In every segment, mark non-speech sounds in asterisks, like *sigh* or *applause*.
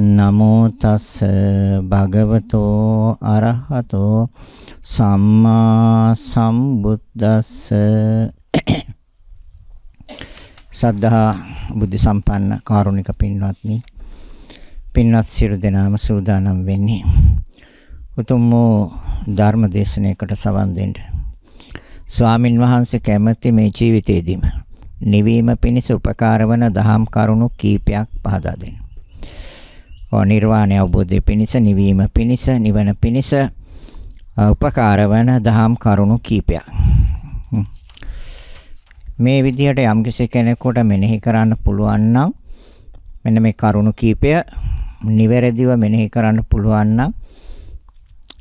නමෝ තස් භගවතෝ අරහතෝ සම්මා සම්බුද්දස්ස සද්ධා බුද්ධ සම්පන්න කාරුණික පින්වත්නි පින්වත් සියලු දෙනාම සූදානම් වෙන්නේ උතුම් වූ ධර්ම දේශනාවකට සවන් දෙන්න. ස්වාමින් වහන්සේ කැමැති මේ ජීවිතේදීම නිවීම පිණිස උපකාර වන දහම් කරුණු කීපයක් පහදා දෙන්න. නිර්වාණය අවබෝධය පිණිස නිවීම පිණිස නිවන පිණිස උපකාර වන දහම් කරුණු කීපයක්. මේ විදිහට යම්කිසි කෙනෙකුට මෙනෙහි කරන්න පුළුවන් නම් මෙන්න මේ කරුණු කීපය නිවැරදිව මෙනෙහි කරන්න පුළුවන් නම්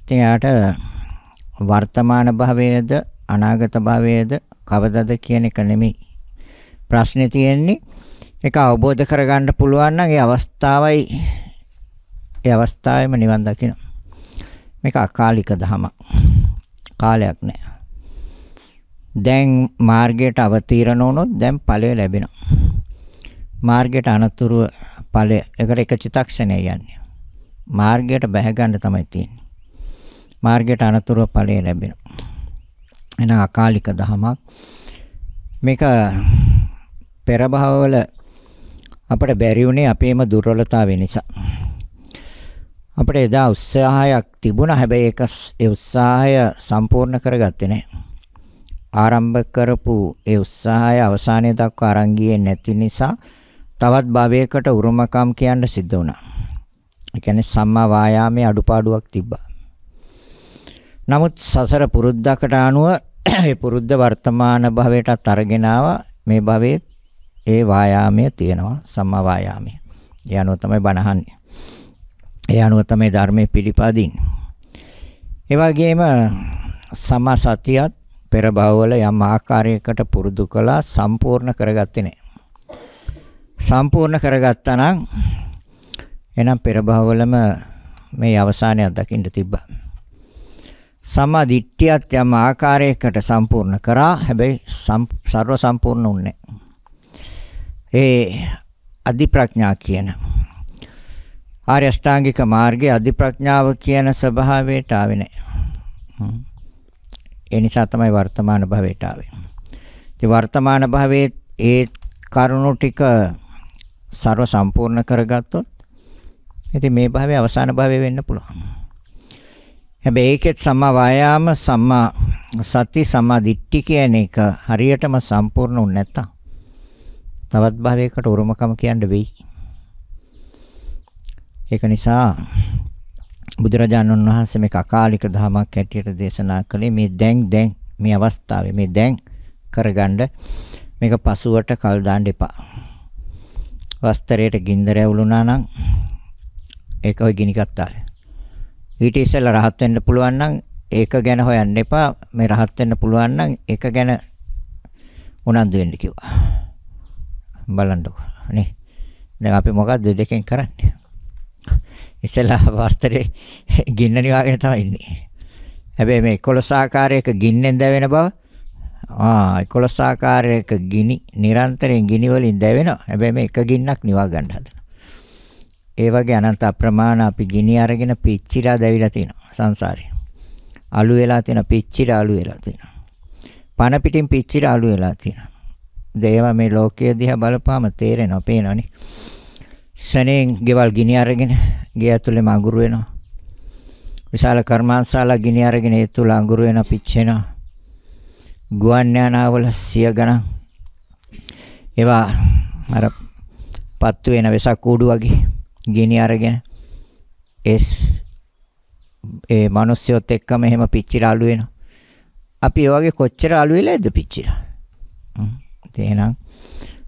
එයාට වර්තමාන භවයේද අනාගත භවයේද කවදද කියන එක නෙමෙයි ප්‍රශ්නේ තියෙන්නේ ඒක අවබෝධ කරගන්න පුළුවන් නම් ඒ අවස්ථාවයි ඒ අවස්ථාවේම නිවන් දකින්න. මේක අකාලික ධමයක්. කාලයක් නැහැ. දැන් මාර්ගයට අවතීර්ණ වුණොත් දැන් ඵලය ලැබෙනවා. මාර්ගයට අනතුරු ඵලය. ඒකට එක චිතක්ෂණය යන්නේ. මාර්ගයට බැහැ ගන්න තමයි තියෙන්නේ. මාර්ගයට අනතුරු ඵලය ලැබෙනවා. එහෙනම් අකාලික ධමයක්. මේක පෙර භවවල අපිට බැරි වුණේ අපේම දුර්වලතාවය නිසා. අපිට එදා උත්සාහයක් තිබුණා හැබැයි ඒක ඒ උත්සාහය සම්පූර්ණ කරගත්තේ නැහැ. ආරම්භ කරපු ඒ උත්සාහය අවසානයේ දක්වා අරන් නැති නිසා තවත් භවයකට උරුමකම් කියන්න සිද්ධ වුණා. ඒ කියන්නේ සම්මා වායාමයේ අඩුපාඩුවක් තිබ්බා. නමුත් සසර පුරුද්දකට අනුව *clears throat* ඒ පුරුද්ද වර්තමාන භවයටත් අරගෙන මේ භවයේ ඒ වායාමය තියෙනවා සම්මා වායාමය. ඒ අනුව තමයි බණහන්නේ. ඒ අනුව තමයි ධර්මයේ පිළිපදින්නේ. ඒ වගේම සමා සතියත් පෙර භවවල යම් ආකාරයකට පුරුදු කළා සම්පූර්ණ කරගත්තේ නැහැ. සම්පූර්ණ කරගත්තා නම් එනම් පෙර භවවලම මේ අවසානය දකින්න තිබ්බා. සමා දිට්ඨියත් යම් ආකාරයකට සම්පූර්ණ කරා හැබැයි සර්ව සම්පූර්ණ උන්නේ. ඒ අධිප්‍රඥා කියන ආර්ය අෂ්ටාංගික මාර්ගයේ අධිප්‍රඥාව කියන ස්වභාවයට ආවේ නැහැ. ඒ නිසා තමයි වර්තමාන භවයට ආවේ. ඉතින් වර්තමාන භවයේ ඒ කරුණු ටික ਸਰව සම්පූර්ණ කරගත්තොත් ඉතින් මේ භවයේ අවසාන භවය වෙන්න පුළුවන්. හැබැයි ඒකෙත් සම්මා වායාම සම්මා සති සම්මා දිට්ඨි කියන එක හරියටම සම්පූර්ණ වුනේ නැත්තම් තවත් භවයකට උරුමකම කියන්න වෙයි. ඒක නිසා බුදුරජාණන් වහන්සේ මේක අකාලික ධමයක් හැටියට දේශනා කළේ මේ දැන් දැන් මේ අවස්ථාවේ මේ දැන් කරගන්න මේක පසුවට කල් දාන්න එපා. වස්ත්‍රයට ගින්දර ඇවුලුනා නම් ඒක ඔය ගිනි කත්තාය. ඊට ඉස්සෙල්ලා rahat වෙන්න පුළුවන් නම් ඒක ගැන හොයන්න එපා. මේ rahat වෙන්න පුළුවන් නම් ඒක ගැන උනන්දු වෙන්න කිව්වා. බලන්නකෝ නේ. දැන් අපි මොකද්ද දෙකෙන් කරන්නේ? ඉස්සලා වස්ත්‍රේ *laughs* ගින්න නිවාගෙන තමයි ඉන්නේ. හැබැයි මේ 11 ආකාරයක ගින්නෙන් දැවෙන බව ආ 11 ආකාරයක ගිනි නිරන්තරයෙන් ගිනි වලින් දැවෙනවා. හැබැයි මේ එක ගින්නක් නිවා ගන්න හදනවා. ඒ වගේ අනන්ත අප්‍රමාණ අපි ගිනි අරගෙන පිච්චිලා දැවිලා තිනවා සංසාරේ. අලු වෙලා තිනවා පිච්චිලා අලු වෙලා තිනවා. පණ පිටින් පිච්චිලා අලු වෙලා තිනවා. දේවා මේ ලෝකයේ දිහා බලපුවාම තේරෙනවා පේනවනේ. සෙනෙන් ගෙවල් ගිනි අරගෙන ගේ ඇතුලේ මඟුරු වෙනවා. විශාල කර්මාන්තශාලා ගිනි අරගෙන ඒ තුල අඟුරු වෙන පිච්චෙනවා. ගුවන් යානාවල සිය ගණන් ඒවා අර පත්තු වෙන වෙසක් කූඩු වගේ ගිනි අරගෙන ඒ ඒ මිනිස්සුත් එක්කම එහෙම පිච්චිලා අලු වෙනවා. අපි ඒ වගේ කොච්චර අලු වෙලාද පිච්චිලා. එහෙනම්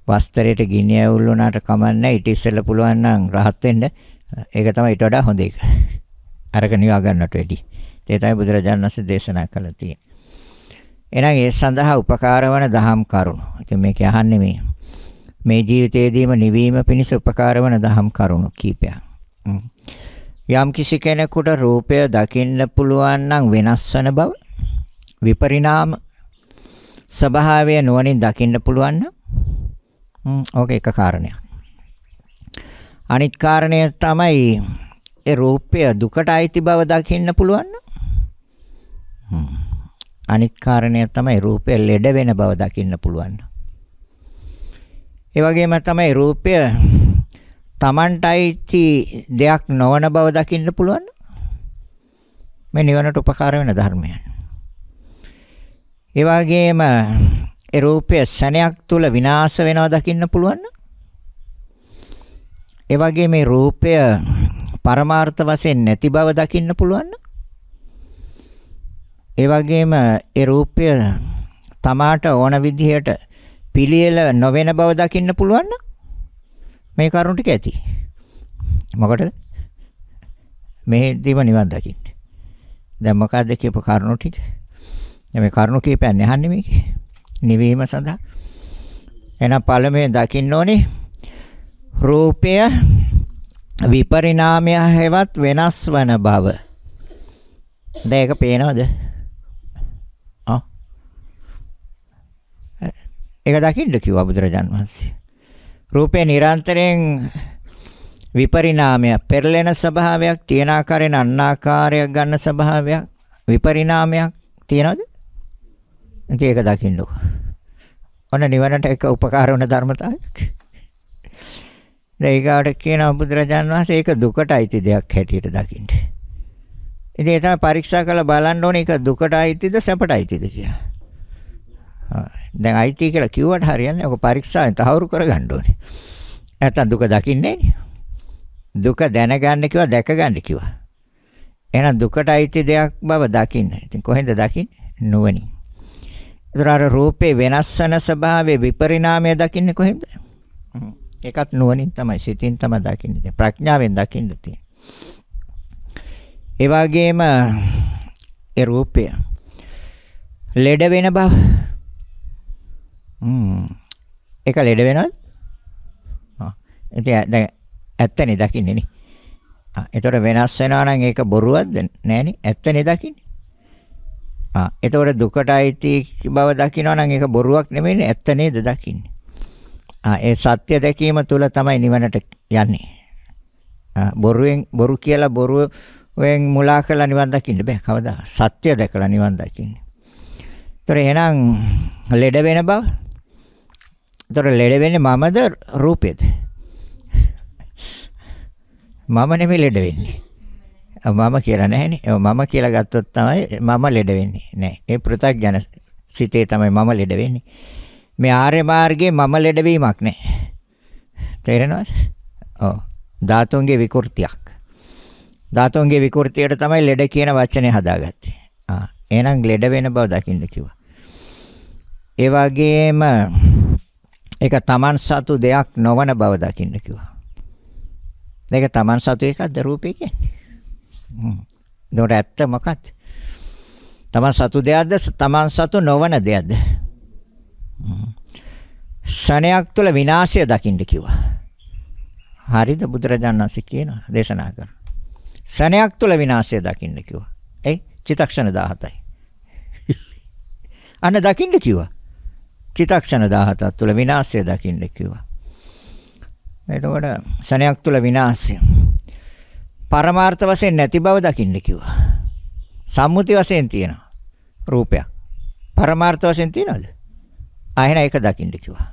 වස්ත්‍රයට ගිනි ඇවුල් වුණාට කමන්නේ ඊට ඉස්සෙල්ලා පුළුවන් නම් rahat වෙන්න. ඒක තමයි ඊට වඩා හොඳ එක. අරක නිවා ගන්නට වැඩි. ඒ තමයි බුදුරජාණන් වහන්සේ දේශනා කළා තියෙන්නේ. එහෙනම් ඒ සඳහා උපකාර වන දහම් කරුණු. ඉතින් මේක අහන්නේ මේ මේ ජීවිතයේදීම නිවීම පිණිස උපකාර වන දහම් කරුණු කීපයක්. යම් කිසි කෙනෙකුට රූපය දකින්න පුළුවන් නම් වෙනස් වෙන බව විපරිණාම ස්වභාවය නුවණින් දකින්න පුළුවන් නම් ඕක එක කාරණයක්. අනිත් කාරණය තමයි ඒ රූපය දුකට අයිති බව දකින්න පුළුවන්. අනිත් කාරණය තමයි රූපය ලෙඩ වෙන බව දකින්න පුළුවන්. ඒ වගේම තමයි රූපය Tamanට අයිති දෙයක් නොවන බව දකින්න පුළුවන්. මේ නිවනට උපකාර වෙන ධර්මයන්. ඒ වගේම ඒ රූපය ශණයක් තුල විනාශ වෙනවා දකින්න පුළුවන් ඒ වගේ මේ රූපය පරමාර්ථ වශයෙන් නැති බව දකින්න පුළුවන් ඒ වගේම ඒ රූපය තමාට ඕන විදිහයට පිළියෙල නොවන බව දකින්න පුළුවන් මේ කරුණ ටික ඇති. මොකටද? මෙහෙදීම නිවන් දකින්න. දැන් මොකද්ද කියපු කරුණු ටික? මේ කරුණු කීපයක් නහන්නේ මේකේ. නිවීම සඳහා එහෙනම් පළමුවෙන් දකින්න ඕනේ රූපය විපරිණාමය හැවත් වෙනස් වන බව. දැන් ඒක පේනවද? ආ. ඒක දකින්න කිව්වා බුදුරජාන් වහන්සේ. රූපේ නිරන්තරයෙන් විපරිණාමය පෙරලෙන ස්වභාවයක් තියෙන ආකාරයෙන් අන්නාකාරයක් ගන්න ස්වභාවයක් විපරිණාමයක් තියෙනවද? ඉතින් ඒක දකින්නකෝ. ඔන්න නිවනට එක උපකාර වන ධර්මතාවයක්. දෙයකට කියනවා බුදුරජාන් වහන්සේ ඒක දුකට අයිති දෙයක් හැටියට දකින්න. ඉතින් ඒ තමයි පරීක්ෂා කරලා බලන්න ඕනේ ඒක දුකට අයිතිද සැපට අයිතිද කියලා. දැන් අයිති කියලා කිව්වට හරියන්නේ ඔක පරීක්ෂාවෙන් තහවුරු කරගන්න ඕනේ. නැත්තම් දුක දකින්නේ දුක දැනගන්න කිව්වා දැකගන්න කිව්වා. එහෙනම් දුකට අයිති දෙයක් බව දකින්න. ඉතින් කොහෙන්ද දකින්නේ? නුවණින්. ඒතර අර රූපේ වෙනස් වෙන ස්වභාවයේ විපරිණාමය දකින්නේ කොහෙන්ද? ඒකත් නුවණින් තමයි සිතින් තමයි දකින්නේ. ප්‍රඥාවෙන් දකින්න තියෙන්නේ. ඒ වගේම ඒ රූපය ලෙඩ වෙන බව හ්ම් ඒක ලෙඩ වෙනවද? ආ ඉතින් දැන් ඇත්තනේ දකින්නේ නේ. ආ ඒතර වෙනස් වෙනවා නම් ඒක බොරුවක්ද? නෑනේ ඇත්තනේ දකින්නේ. ආ එතකොට දුකට අයිති බව දකිනවා නම් ඒක බොරුවක් නෙමෙයිනේ ඇත්ත නේද දකින්නේ. ආ ඒ සත්‍ය දැකීම තුළ තමයි නිවනට යන්නේ. බොරුවෙන් බොරු කියලා බොරුවෙන් මුලා කරලා නිවන් දකින්න බෑ කවදා. සත්‍ය දැකලා නිවන් දකින්න. ඒතර එහෙනම් ලෙඩ වෙන බව. ඒතර ලෙඩ වෙන්නේ මමද රූපෙද? මම නෙමෙයි ලෙඩ වෙන්නේ. මම කියලා නැහැනේ. මම කියලා ගත්තොත් තමයි මම ලෙඩ වෙන්නේ. නෑ. ඒ පෘථග්ජන සිතේ තමයි මම ලෙඩ වෙන්නේ. මේ ආර්ය මාර්ගයේ මම ලෙඩවීමක් නෑ. තේරෙනවද? ඔව්. ධාතුන්ගේ විකෘතියක්. ධාතුන්ගේ විකෘතියට තමයි ලෙඩ කියන වචනේ හදාගත්තේ. ආ. එහෙනම් ලෙඩ වෙන බව දකින්න කිව්වා. ඒ වගේම ඒක Taman සතු දෙයක් නොවන බව දකින්න කිව්වා. මේක Taman සතු එකක්ද රූපේ කියන්නේ? එතකොට ඇත්ත මොකක්ද? තමන් සතු දෙයක්ද තමන් සතු නොවන දෙයක්ද? සණයක් තුළ විනාශය දකින්න කිව්වා. හරිද බුදුරජාණන් වහන්සේ කියනවා දේශනා කරන. සණයක් තුළ විනාශය දකින්න කිව්වා. එයි චිතක්ෂණ 17යි. අන්න දකින්න කිව්වා. චිතක්ෂණ 17 තුළ විනාශය දකින්න කිව්වා. එතකොට සණයක් තුළ විනාශය පරමාර්ථ වශයෙන් නැති බව දකින්න කිව්වා. සම්මුති වශයෙන් තියෙනවා රූපයක්. පරමාර්ථ වශයෙන් තියනවද? ආයෙන ඒක දකින්න කිව්වා.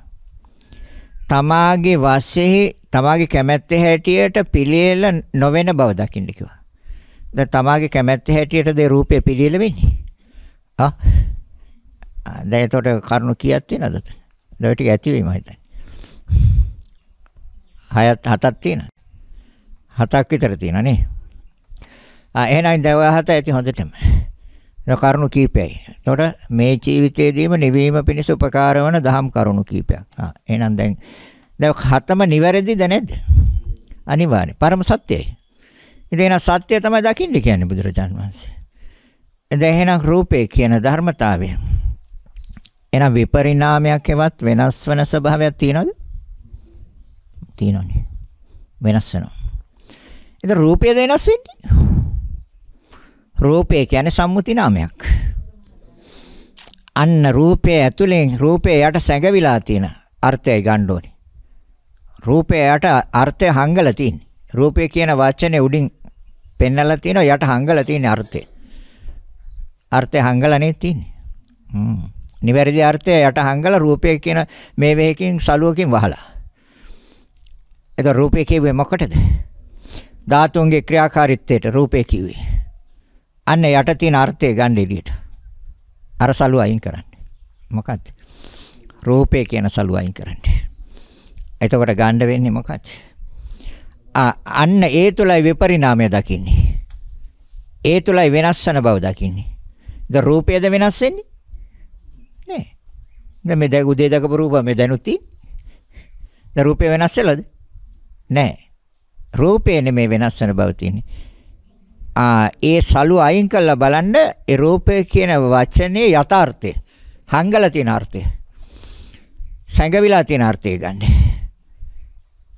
තමාගේ වශයෙන් තමාගේ කැමැත්තේ හැටියට පිළියෙල නොවන බව දකින්න කිව්වා. දැන් තමාගේ කැමැත්තේ හැටියට ඒ රූපේ පිළියෙල වෙන්නේ. ආ දැන් ඒතකොට කරුණු කීයක් තියෙනවද? දැන් ටික ඇති වෙයි මම හිතන්නේ. හයත් හතක් තියෙනවා. හතක් විතර තියෙනවා නේ. ආ එහෙනම් දැන් ඔය හත ඇති හොඳටම. කරුණු කීපයයි. එතකොට මේ ජීවිතයේදීම නිවීම පිණිස උපකාර වන දහම් කරුණු කීපයක්. ආ එහෙනම් දැන් දැන් හතම නිවැරදිද නැද්ද? අනිවාර්ය. පරම සත්‍යයි. ඉතින් එහෙනම් සත්‍ය තමයි දකින්න කියන්නේ බුදුරජාන් වහන්සේ. දැන් එහෙනම් රූපේ කියන ධර්මතාවය. එහෙනම් විපරිණාමයක් එවත් වෙනස් වෙන ස්වභාවයක් තියනවද? තියෙනවනේ. වෙනස් වෙනවා. එද රූපයද වෙනස් වෙන්නේ? රූපය කියන්නේ සම්මුති නාමයක්. අන්න රූපය ඇතුලෙන් රූපය යට සැඟවිලා තියෙන අර්ථයයි ගන්න ඕනේ. රූපය යට අර්ථය හංගලා තියෙන්නේ. රූපය කියන වචනේ උඩින් පෙන්නලා තියෙනවා යට හංගලා තියෙන අර්ථය. අර්ථය හංගලා නේ තියෙන්නේ. හ්ම්. නිවැරදි අර්ථය යට හංගලා රූපය කියන මේ වෙහකින් සලුවකින් වහලා. ඒක රූපය කියුවේ මොකටද? ධාතුන්ගේ ක්‍රියාකාරීත්වයට රූපේ කිව්වේ. අන්න යට තියෙන අර්ථය ගන්න එළියට. අර සලු අයින් කරන්න. මොකද්ද? රූපේ කියන සලු අයින් කරන්න. එතකොට ගන්න වෙන්නේ මොකද්ද? අන්න ඒ තුලයි විපරිණාමය දකින්නේ. ඒ තුලයි වෙනස් වෙන බව දකින්නේ. ද රූපයද වෙනස් වෙන්නේ? නෑ. දැන් මේ දැන් උදේ දකපු රූප මේ දැනුත් තියෙන්නේ. ද රූපය වෙනස් වෙලාද? නෑ. රූපේ නෙමෙයි වෙනස් වෙන බව තියෙන්නේ. ආ ඒ සලු අයින් කළා බලන්න ඒ රූපය කියන වචනේ යථාර්ථය. හංගලා තියෙන අර්ථය. සැඟවිලා තියෙන අර්ථය ගන්න.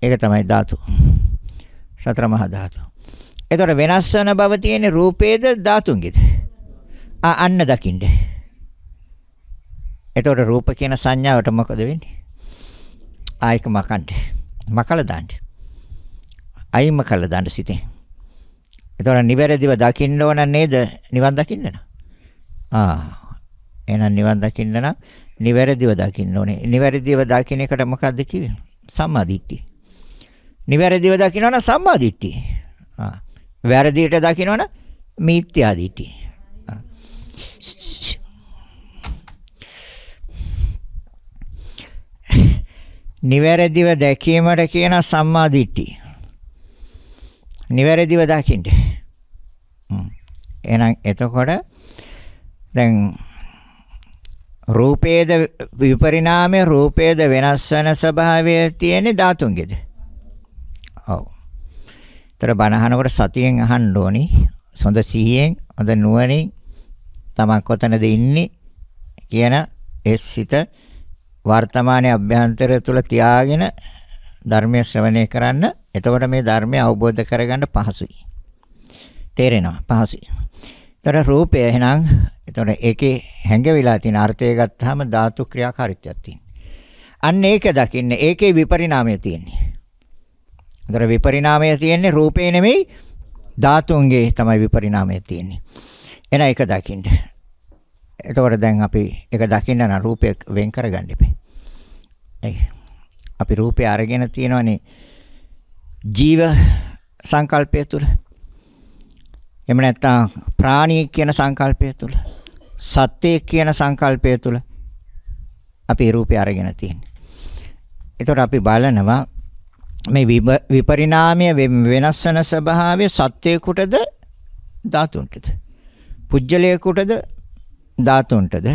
ඒක තමයි ධාතු. සතර මහා ධාතු. එතකොට වෙනස් වෙන බව තියෙන්නේ රූපේද ධාතුන්ගේද? ආ අන්න දකින්න. එතකොට රූප කියන සංඥාවට මොකද වෙන්නේ? ආයක මකන්න. මකලා දාන්න. අයිම කළා දාන්න සිතේ. එතකොට නිවැරදිව දකින්න ඕන නේද? නිවන් දකින්න නම්. ආ. එහෙනම් නිවන් දකින්න නම් නිවැරදිව දකින්න ඕනේ. නිවැරදිව දකින්න එකට මොකද්ද කිව්වේ? සම්මා දිට්ඨිය. නිවැරදිව දකින්න නම් සම්මා දිට්ඨිය. ආ. වැරදියට දකින්න නම් මිත්‍යා දිට්ඨිය. නිවැරදිව දැකීමට කියන සම්මා දිට්ඨිය. නිවැරදිව දකින්න. එහෙනම් එතකොට දැන් රූපේද විපරිණාමයේ රූපේද වෙනස් වෙන ස්වභාවය තියෙන ධාතුන්ගෙද? ඔව්. ඒතර බණහනකොට සතියෙන් අහන්න ඕනි. සොඳ සිහියෙන්, හොඳ නුවණින් තමන් කොතනද ඉන්නේ කියන ඒ සිත වර්තමානයේ අභ්‍යන්තරය තුල තියාගෙන ධර්මය ශ්‍රවණය කරන්න එතකොට මේ ධර්මය අවබෝධ කරගන්න පහසුයි. තේරෙනවා පහසුයි. එතකොට රූපය එහෙනම් එතකොට ඒකේ හැඟවිලා තියෙන අර්ථය ගත්තාම ධාතු ක්‍රියාකාරීත්වයක් තියෙනවා. අන්න ඒක දකින්න ඒකේ විපරිණාමය තියෙන්නේ. එතකොට විපරිණාමය තියෙන්නේ රූපේ නෙමෙයි ධාතුන්ගේ තමයි විපරිණාමය තියෙන්නේ. එන ඒක දකින්න. එතකොට දැන් අපි ඒක දකින්න නම් රූපය වෙන් කරගන්න ඉපේ. අපි රූපය අරගෙන තියෙනවනේ ජීව සංකල්පය තුල එහෙම නැත්නම් ප්‍රාණී කියන සංකල්පය තුල සත්‍යය කියන සංකල්පය තුල අපි රූපය අරගෙන තියෙනවා. එතකොට අපි බලනවා මේ විපරිණාමය වෙනස් වෙන ස්වභාවය සත්‍යයකටද ධාතුන්ටද? පුජ්‍යලයකටද ධාතුන්ටද?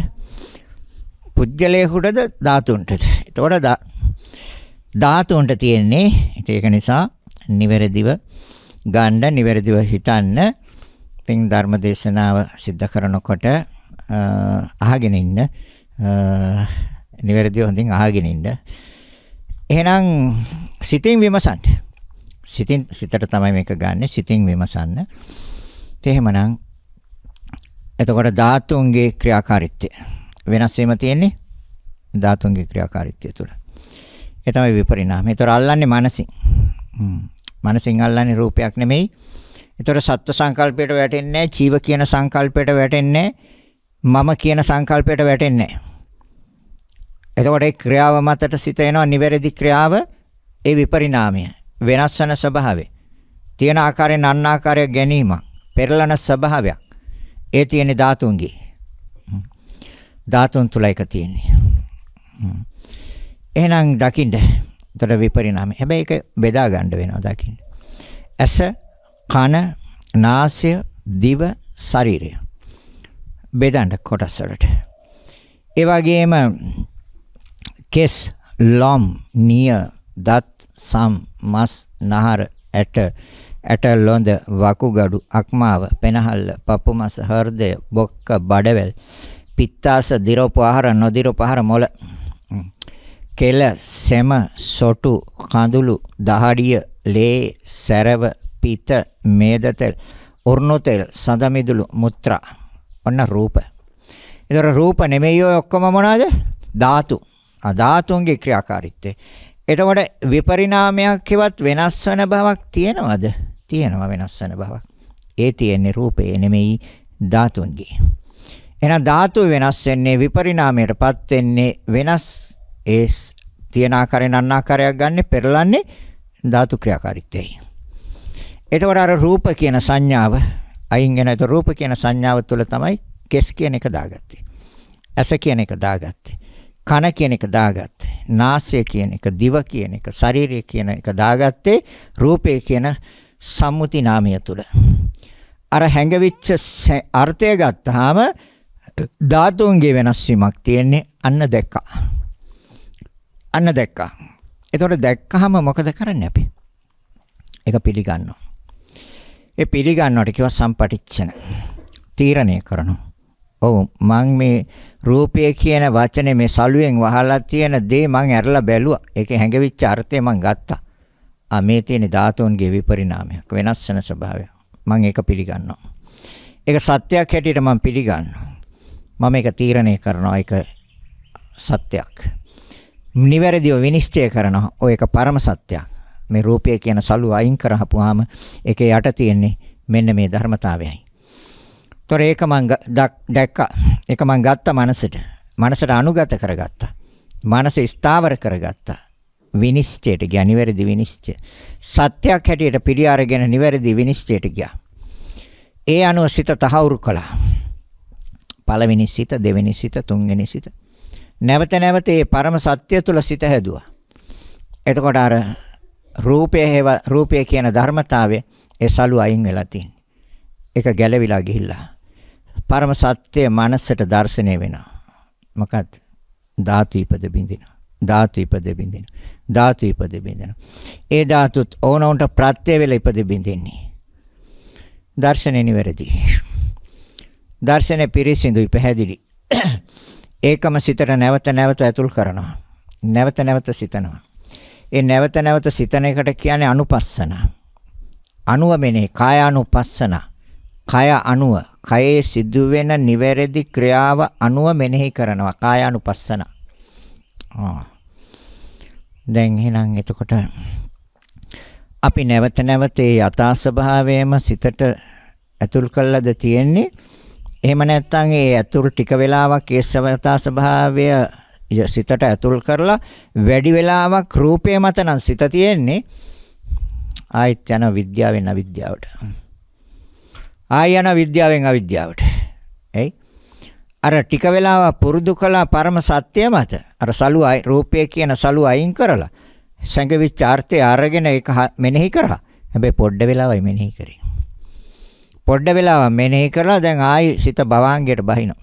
පුජ්‍යලයකටද ධාතුන්ටද? එතකොට ධාතුන්ට තියෙන්නේ. ඒක නිසා නිවැරදිව ගන්න නිවැරදිව හිතන්න. ඉතින් ධර්ම දේශනාව සිද්ධ කරනකොට අහගෙන ඉන්න නිවැරදිව හොඳින් අහගෙන ඉන්න. එහෙනම් සිතින් විමසන්න. සිතින් සිතට තමයි මේක ගන්නෙ සිතින් විමසන්න. ඒත් එහෙමනම් එතකොට ධාතුන්ගේ ක්‍රියාකාරීත්වය වෙනස් වීම තියෙන්නේ ධාතුන්ගේ ක්‍රියාකාරීත්වය තුළ. ඒ තමයි විපරිණාමය. ඒතර අල්ලන්නේ මනසින්. හ්ම්. මනසින් අල්ලන්නේ රූපයක් නෙමෙයි. ඒතර සත්ත්ව සංකල්පයට වැටෙන්නේ ජීව කියන සංකල්පයට වැටෙන්නේ මම කියන සංකල්පයට වැටෙන්නේ එතකොට ඒ ක්‍රියාව මතට සිත එනවා නිවැරදි ක්‍රියාව ඒ විපරිණාමය වෙනස් වෙන ස්වභාවය තියෙන ආකාරයෙන් අන් ආකාරය ගැනීමක් පෙරලන ස්වභාවයක් ඒ තියෙන ධාතුන්ගේ ධාතුන් තුල එක තියෙන්නේ එහෙනම් දකින්න. එතකොට විපරිණාමය. හැබැයි ඒක බෙදා ගන්න වෙනවා දකින්න. ඇස, කන, නාසය, දිව, ශරීරය. බෙදන්න කොටස් වලට. ඒ වගේම කෙස්, ලොම්, නිය, දත්, සම්, මස්, නහර, ඇට, ඇට ලොඳ වකුගඩු අක්මාව පෙනහල්ල පපු මස හෘදය බොක්ක බඩවැල් පිත්තාස දිරෝපහාර නොදිරෝපහාර මොළ කෙල සෙම සොටු කඳුළු දහඩිය ලේ සැරව පිත මේදතෙල් උර්ණුතෙල් සඳමිදුළු මුත්‍රා ඔන්න රූප. ඒතර රූප නෙමෙයි ඔය ඔක්කොම මොනවාද? ධාතු. ආ ධාතුන්ගේ ක්‍රියාකාරීත්වය. එතකොට විපරිණාමයක් හෙවත් වෙනස් වෙන බවක් තියෙනවද? තියෙනවා වෙනස් වෙන බවක්. ඒ තියෙන්නේ රූපේ නෙමෙයි ධාතුන්ගේ. එහෙනම් ධාතු වෙනස් වෙන්නේ විපරිණාමයටපත් වෙන්නේ වෙනස් ඒ තියෙන ආකාරයෙන් අන්න ආකාරයක් ගන්න පෙරලන්නේ ධාතු ක්‍රියාකාරීත්වයෙන්. එතකොට අර රූප කියන සංඥාව අයින් වෙන ඒ රූප කියන සංඥාව තුළ තමයි කෙස් කියන එක දාගත්තේ. ඇස කියන එක දාගත්තේ. කන කියන එක දාගත්තේ. නාසය කියන එක, දිව කියන එක, ශරීරය කියන එක දාගත්තේ රූපය කියන සම්මුති නාමය තුළ. අර හැඟවිච්ච අර්ථය ගත්තාම ධාතුන්ගේ වෙනස් වීමක් තියෙන්නේ අන්න දැක්කා. අන්න දැක්කා. එතකොට දැක්කහම මොකද කරන්නේ අපි? ඒක පිළිගන්නවා. ඒ පිළිගන්නවට කියව සම්පටිච්ඡන. තීරණය කරනවා. ඔව් මං මේ රූපය කියන වචනේ මේ සලුවෙන් වහලා තියෙන දේ මං ඇරලා බැලුවා. ඒකේ හැඟවිච්ච අර්ථය මං ගත්තා. ආ මේ තියෙන ධාතුන්ගේ විපරිණාමයක් වෙනස් වෙන ස්වභාවය. මං ඒක පිළිගන්නවා. ඒක සත්‍යයක් හැටියට මං පිළිගන්නවා. මම ඒක තීරණය කරනවා. ඒක සත්‍යයක්. නිවැරදිව විනිශ්චය කරනවා. ඔය එක පරම සත්‍යයක්. මේ රූපය කියන සලු අයින් කරහපුවාම ඒකේ යට තියෙන්නේ මෙන්න මේ ධර්මතාවයයි. ତොර ඒක මං දැක්කා. ඒක මං ගත්ත මනසට. මනසට අනුගත කරගත්තා. මනස ස්ථාවර කරගත්තා. විනිශ්චයට ගියා නිවැරදි විනිශ්චය. සත්‍යයක් හැටියට පිළිඅරගෙන නිවැරදි විනිශ්චයට ගියා. ඒ අනුව සිත තහවුරු කළා. පළවෙනි සිත, දෙවෙනි සිත, තුන්වෙනි සිත. නැවත නැවත ඒ පරම සත්‍ය තුල සිත හැදුවා. එතකොට අර රූපය හේව රූපය කියන ධර්මතාවය ඒ සලු අයින් වෙලා තියෙන්නේ. ඒක ගැලවිලා ගිහිල්ලා. පරම සත්‍ය මනසට දැర్శණය වෙනවා. මොකක්ද? ධාතු ඉපද බින්දිනවා. ධාතු ඉපද බින්දිනවා. ධාතු ඉපද බින්දිනවා. ඒ ධාතුත් ඕනොන්ට ප්‍රත්‍ය වෙලා ඉපද බින්දින්නේ. දර්ශනේ නිවැරදි. දර්ශනේ පිරිසිදුයි පැහැදිලි. ඒකම සිතට නැවත නැවත ඇතුල් කරනවා. නැවත නැවත සිතනවා. ඒ නැවත නැවත සිතන එකට කියන්නේ අනුපස්සන. අනුව මෙනේ කාය අනුපස්සන. කය අනුව, කයේ සිදුවෙන නිවැරදි ක්‍රියාව අනුව මෙනෙහි කරනවා. කාය අනුපස්සන. දැන් එහෙනම් එතකොට අපි නැවත නැවත ඒ යථා ස්වභාවයම සිතට ඇතුල් කළාද තියෙන්නේ එහෙම නැත්නම් ඒ ඇතුල් ටික වෙලාවක් ඒ සමතා ස්වභාවය සිතට ඇතුල් කරලා වැඩි වෙලාවක් රූපේ මත නම් සිත තියෙන්නේ ආයත් යන විද්‍යාවෙන් අවිද්‍යාවට ආය යන විද්‍යාවෙන් අවිද්‍යාවට එයි අර ටික වෙලාවක් පුරුදු කළා පරම සත්‍ය මත අර සලු රූපය කියන සලු අයින් කරලා සංගවිචාර්ථය අරගෙන ඒක මෙනෙහි කරා හැබැයි පොඩ්ඩ වෙලාවයි මෙනෙහි කරේ පොඩ්ඩ වෙලාවක් මෙනෙහි කරලා දැන් ආයි සිත භවාංගයට බහිනවා.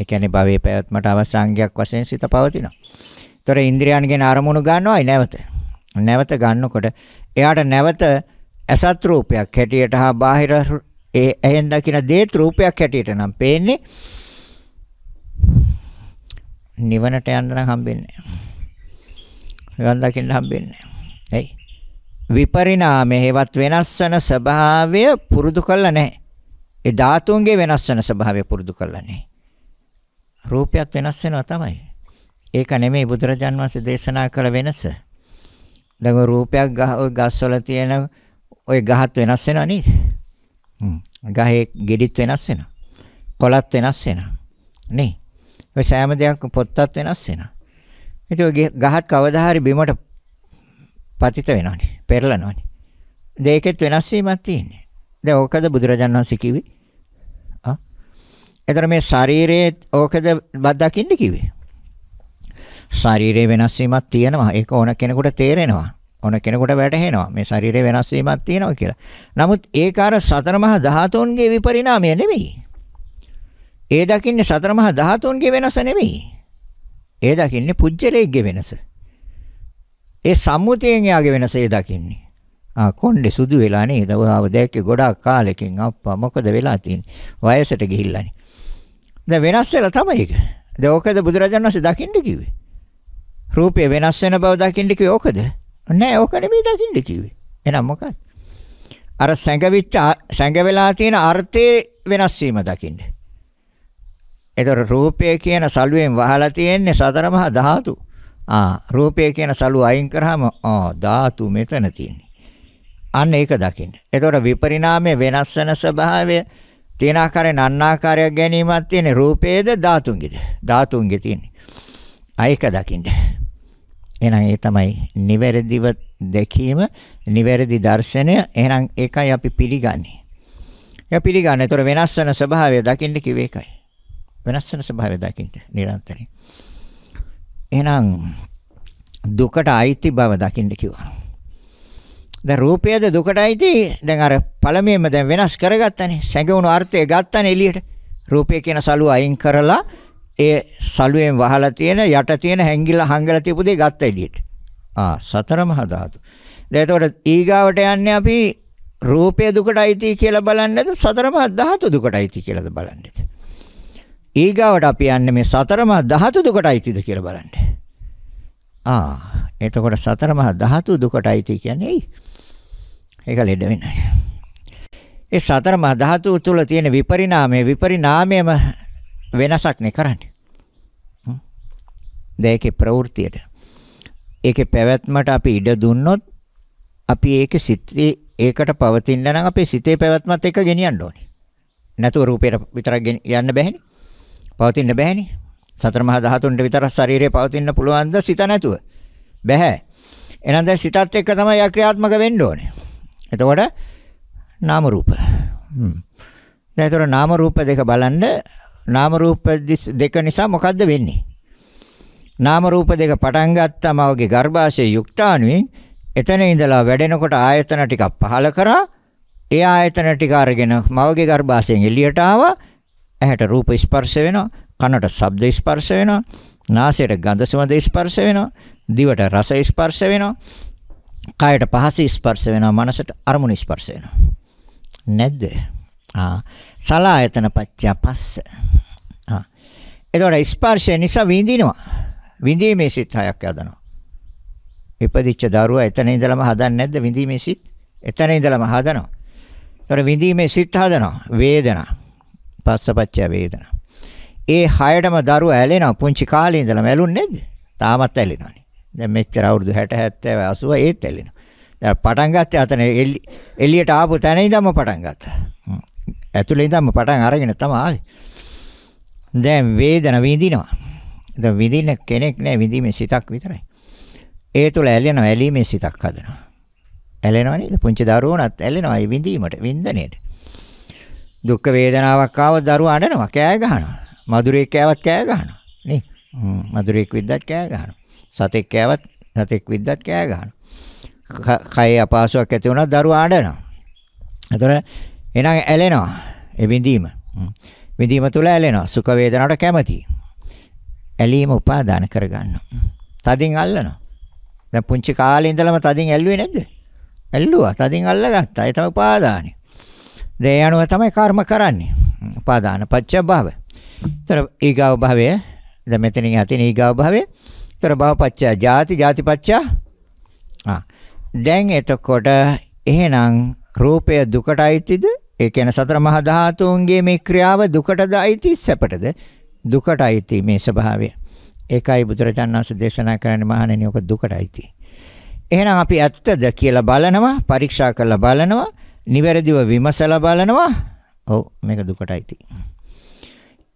ඒ කියන්නේ භවයේ පැවැත්මට අවසංගයක් වශයෙන් සිත පවතිනවා. ඒතර ඉන්ද්‍රියයන්ගෙන අරමුණු ගන්නවයි නැවත. නැවත ගන්නකොට එයාට නැවත ඇසත් රූපයක් හැටියට හා බාහිර ඒ ඇහෙන් දකින දේත් රූපයක් හැටියට නම් පේන්නේ නිවනට යන්න නම් හම්බෙන්නේ නැහැ. නිවන් දකින්න හම්බෙන්නේ නැහැ. එයි. විපරිණාමය හේවත් වෙනස් වෙන ස්වභාවය පුරුදු කළා නැහැ. ඒ ධාතුන්ගේ වෙනස් වෙන ස්වභාවය පුරුදු කළා නැහැ. රූපයත් වෙනස් වෙනවා තමයි. ඒක නෙමෙයි බුදුරජාන් වහන්සේ දේශනා කළ වෙනස. දැන් රූපයක් ගහ ඔය ගස්වල තියෙන ඔය ගහත් වෙනස් වෙනවා නේද? හ්ම්. ගහේ ගෙඩිත් වෙනස් වෙනවා. කොළත් වෙනස් වෙනවා. නේ. ඔය සෑම දෙයක් පොත්තත් වෙනස් වෙනවා. ඉතින් ගහත් කවදා හරි බිමට පතිත වෙනවනේ. පෙරලනවනේ. දෙකෙත් වෙනස් වීමක් තියෙන්නේ. දැන් ඕකද බුදුරජාණන් වහන්සේ කිව්වේ? ආ. එතන මේ ශරීරයේ ඕකද බද්දකින්න කිව්වේ? ශරීරයේ වෙනස් වීමක් තියෙනවා. ඒක ඕන කෙනෙකුට තේරෙනවා. ඕන කෙනෙකුට වැටහෙනවා. මේ ශරීරයේ වෙනස් වීමක් තියෙනවා කියලා. නමුත් ඒක අර සතර මහා ධාතුන්ගේ විපරිණාමය නෙමෙයි. ඒ දකින්නේ සතර මහා ධාතුන්ගේ වෙනස නෙමෙයි. ඒ දකින්නේ පුජ්‍යලේග්ගේ වෙනස. ඒ සම්මුතියෙන් යාගේ වෙනසේ දකින්නේ. ආ කොණ්ඩේ සුදු වෙලා නේද? ඔයාව දැක්කේ ගොඩාක් කාලෙකින් අප්පා මොකද වෙලා තියෙන්නේ? වයසට ගිහිල්ලානේ. දැන් වෙනස් වෙලා තමයි ඒක. දැන් ඕකද බුදුරජාණන් වහන්සේ දකින්න කිව්වේ. රූපය වෙනස් වෙන බව දකින්න කිව්වේ ඕකද? නෑ ඕක නෙමෙයි දකින්න කිව්වේ. එහෙනම් මොකක්ද? අර සැඟවිච්ච සැඟවෙලා තියෙන අර්ථේ වෙනස් වීම දකින්න. ඒතර රූපය කියන සලුවෙන් වහලා තියෙන්නේ සතර මහා ධාතු. ආ රූපය කියන සලු අයින් කරාම ආ ධාතු මෙතන තියෙන්නේ. අන්න ඒක දකින්න. එතකොට විපරිණාමයේ වෙනස් වෙන ස්වභාවය තියෙන ආකාරයෙන් අන්නාකාරයක් ගැනීමක් තියෙන රූපයේද ධාතුන්ගේද? ධාතුන්ගේ තියෙන්නේ. ආ දකින්න. එහෙනම් ඒ තමයි නිවැරදිව දැකීම, නිවැරදි දර්ශනය. එහෙනම් ඒකයි අපි පිළිගන්නේ. ඒ පිළිගන්නේ. ඒතර වෙනස් වෙන ස්වභාවය දකින්න කිව්වේ ඒකයි. වෙනස් වෙන ස්වභාවය දකින්න නිරන්තරයෙන්. එහෙනම් දුකට අයිති බව දකින්න කිව්වා. දැන් රූපයද දුකට අයිති? දැන් අර පළමුවෙම දැන් වෙනස් කරගත්තනේ. සැඟවුණු අර්ථය ගත්තනේ එළියට. රූපය කියන සලුව අයින් කරලා ඒ සලුවෙන් වහලා තියෙන යට තියෙන හැංගිලා හංගලා තියපු දේ ගත්ත එළියට. ආ සතරම ධාතු. දැන් එතකොට ඊගාවට යන්නේ අපි රූපය දුකට අයිති කියලා බලන්නේද සතරම ධාතු දුකට අයිති කියලාද බලන්නේද? ඊගාවට අපි යන්නේ මේ සතර මහා ධාතු දුකට අයිතිද කියලා බලන්න. ආ එතකොට සතර මහා ධාතු දුකට අයිති කියන්නේ ඇයි? ඒක ලෙඩ වෙනවා. ඒ සතර මහා ධාතු තුල තියෙන විපරිණාමය විපරිණාමයම වෙනසක් නේ කරන්නේ. දැන් ප්‍රවෘතියට. ඒකේ පැවැත්මට අපි ඉඩ දුන්නොත් අපි ඒක සිතේ ඒකට පවතින්න නම් අපේ සිතේ පැවැත්මත් එක්ක ගෙනියන්න ඕනේ. නැතුව රූපයට විතරක් යන්න බැහැනේ. පවතින්න බෑනේ. සතර මහා ධාතුන්ට විතරක් ශරීරය පවතින්න පුළුවන්ද සිත නැතුව? බෑ. එහෙනම් දැන් සිතත් එක්ක තමයි ක්‍රියාත්මක වෙන්න ඕනේ. එතකොට නාම රූප. හ්ම්. දැන් ඒතර නාම රූප දෙක බලන්න නාම රූප දෙක නිසා මොකද්ද වෙන්නේ? නාම රූප දෙක පටන් ගත්තාම අවගේ ගර්භාෂයේ යුක්තාණුවෙන් එතන ඉඳලා වැඩෙනකොට ආයතන ටිකක් පහල කරා ඒ ආයතන ටික අරගෙන මවගේ ගර්භාෂයෙන් එළියට ආවා ඇහැට රූප ස්පර්ශ වෙනවා, කනට ශබ්ද ස්පර්ශ වෙනවා, නාසයට ගඳ සුවඳ ස්පර්ශ වෙනවා, දිවට රස ස්පර්ශ වෙනවා, කයට පහස ස්පර්ශ වෙනවා, මනසට අරමුණ ස්පර්ශ වෙනවා. නැද්ද? ආ සලායතන පත්‍ය පස්ස. ආ එතකොට ස්පර්ශය නිසා විඳිනවා. විඳීමේ සිත් හයක් යදනවා. ඉපදිච්ච දරුවා එතන ඉඳලම හදන්නේ නැද්ද විඳීමේ සිත්? එතන ඉඳලම හදනවා. ඒතර විඳීමේ සිත් හදනවා. වේදනා පස්සපච්චය වේදනා. ඒ හයටම දරුවා ඇලෙනවා පුංචි කාලේ ඉඳලම ඇලුන්නේ නැද්ද? තාමත් ඇලෙනවානේ. දැන් මෙච්චර අවුරුදු 60 70 80 ඒත් ඇලෙනවා. දැන් පටන් ගත්තේ අතන එළියට ආපු තැන ඉඳන්ම පටන් ගත්තා. ඇතුලේ ඉඳන්ම පටන් අරගෙන තමයි ආවේ. දැන් වේදන විඳිනවා. දැන් විඳින කෙනෙක් නෑ විඳීමේ සිතක් විතරයි. ඒ තුල ඇලෙනවා ඇලීමේ සිතක් හදනවා. ඇලෙනවා නේද? පුංචි දරුවනත් ඇලෙනවා ඒ විඳීමට, වින්දනයට. දුක් වේදනාවක් ආවොත් දරුවා අඬනවා, කෑ ගහනවා. මధుරෙක් කෑවත් කෑ ගහනවා. නේ? මధుරෙක් විද්දත් කෑ ගහනවා. සතෙක් කෑවත් සතෙක් විද්දත් කෑ ගහනවා. කයේ අපහසුයක් ඇති වුණා දරුවා අඬනවා. එතකොට එනං ඇලෙනවා. ඒ විඳීම. විඳීම තුල ඇලෙනවා. සුඛ වේදනාවට කැමතියි. ඇලීම උපාදාන කරගන්නවා. තදින් අල්ලනවා. දැන් පුංචි කාලේ ඉඳලම තදින් ඇල්ලුවේ නැද්ද? ඇල්ලුවා. තදින් අල්ලගත්තා. ඒ තමයි උපාදානය. දේ අනුව තමයි කර්ම කරන්නේ. උපාදාන පච්ච භව. ඒතර ඊගාව භවය දැන් මෙතනින් ඇතින ඊගාව භවය. ඒතර භව පච්ච ජාති ජාති පච්ච ආ දැන් එතකොට එහෙනම් රූපය දුකට අයිතිද? ඒ කියන්නේ සතර මහා ධාතුන්ගේ මේ ක්‍රියාව දුකටද අයිති සැපටද? දුකට අයිති මේ ස්වභාවය. ඒකයි බුදුරජාණන් වහන්සේ දේශනා කරන්නේ මහණෙනි ඔක දුකට අයිති. එහෙනම් අපි ඇත්තද කියලා බලනවා, පරීක්ෂා කරලා බලනවා. නිවැරදිව විමසලා බලනවා. ඔව් මේක දුකටයි තියෙන්නේ.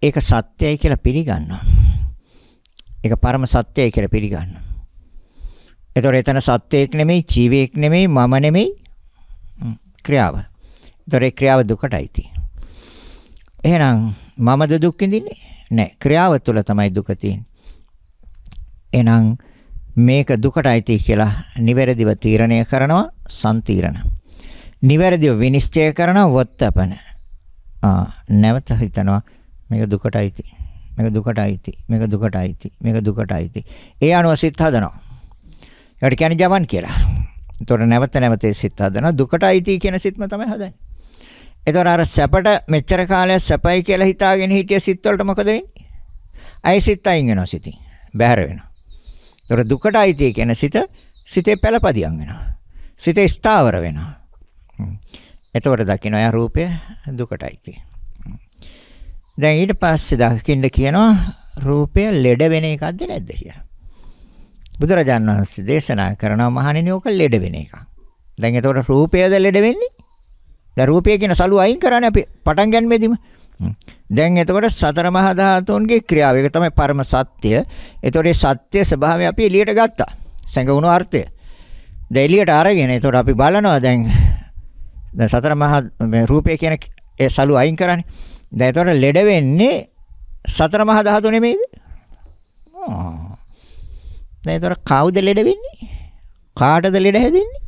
ඒක සත්‍යයි කියලා පිළිගන්නවා. ඒක පරම සත්‍යයි කියලා පිළිගන්නවා. ඒතොර එතන සත්‍යයක් නෙමෙයි, ජීවයක් නෙමෙයි, මම නෙමෙයි ක්‍රියාව. ඒතොර ඒ ක්‍රියාව දුකටයි තියෙන්නේ. එහෙනම් මමද දුක් විඳින්නේ? නෑ. ක්‍රියාව තුළ තමයි දුක තියෙන්නේ. එහෙනම් මේක දුකටයි කියලා නිවැරදිව තීරණය කරනවා සම්තිරණ. නිවැරදිව විනිශ්චය කරන වත්තපන. ආ නැවත හිතනවා මේක දුකට අයිති. මේක දුකට අයිති. මේක දුකට අයිති. මේක දුකට අයිති. ඒ අනුව සිත හදනවා. ඒකට කියන්නේ ජවන් කියලා. ඒතොර නැවත නැවත සිත හදනවා. දුකට අයිති කියන සිතම තමයි හදන්නේ. ඒතොර අර සැපට මෙච්චර කාලයක් සැපයි කියලා හිතාගෙන හිටිය සිත වලට මොකද වෙන්නේ? අයි සිත අයින් වෙනවා සිතින්. බැහැර වෙනවා. ඒතොර දුකට අයිති කියන සිත සිතේ පළපදියම් වෙනවා. සිතේ ස්ථාවර වෙනවා. එතකොට දකින්න යා රූපය දුකටයි තියෙන්නේ. දැන් ඊට පස්සේ දකින්න කියනවා රූපය ලෙඩ වෙන එකක්ද නැද්ද කියලා. බුදුරජාණන් වහන්සේ දේශනා කරනවා මහණෙනි ඕක ලෙඩ වෙන එකක්. දැන් එතකොට රූපයද ලෙඩ වෙන්නේ? දැන් රූපය කියන සලු අයින් කරන්නේ අපි පටන් ගන්නෙදිම. දැන් එතකොට සතර මහා ධාතුන්ගේ ක්‍රියාව. ඒක තමයි පරම සත්‍ය. එතකොට මේ සත්‍ය ස්වභාවය අපි එළියට ගත්තා. සැඟවුණු අර්ථය. දැන් එළියට අරගෙන එතකොට අපි බලනවා දැන් දැන් සතර මහා මේ රූපය කියන ඒ සලු අයින් කරන්නේ. දැන් ඒතකොට ලෙඩ වෙන්නේ සතර මහා ධාතු නෙමෙයිද? ආ. දැන් ඒතකොට කවුද ලෙඩ වෙන්නේ? කාටද ලෙඩ හැදෙන්නේ?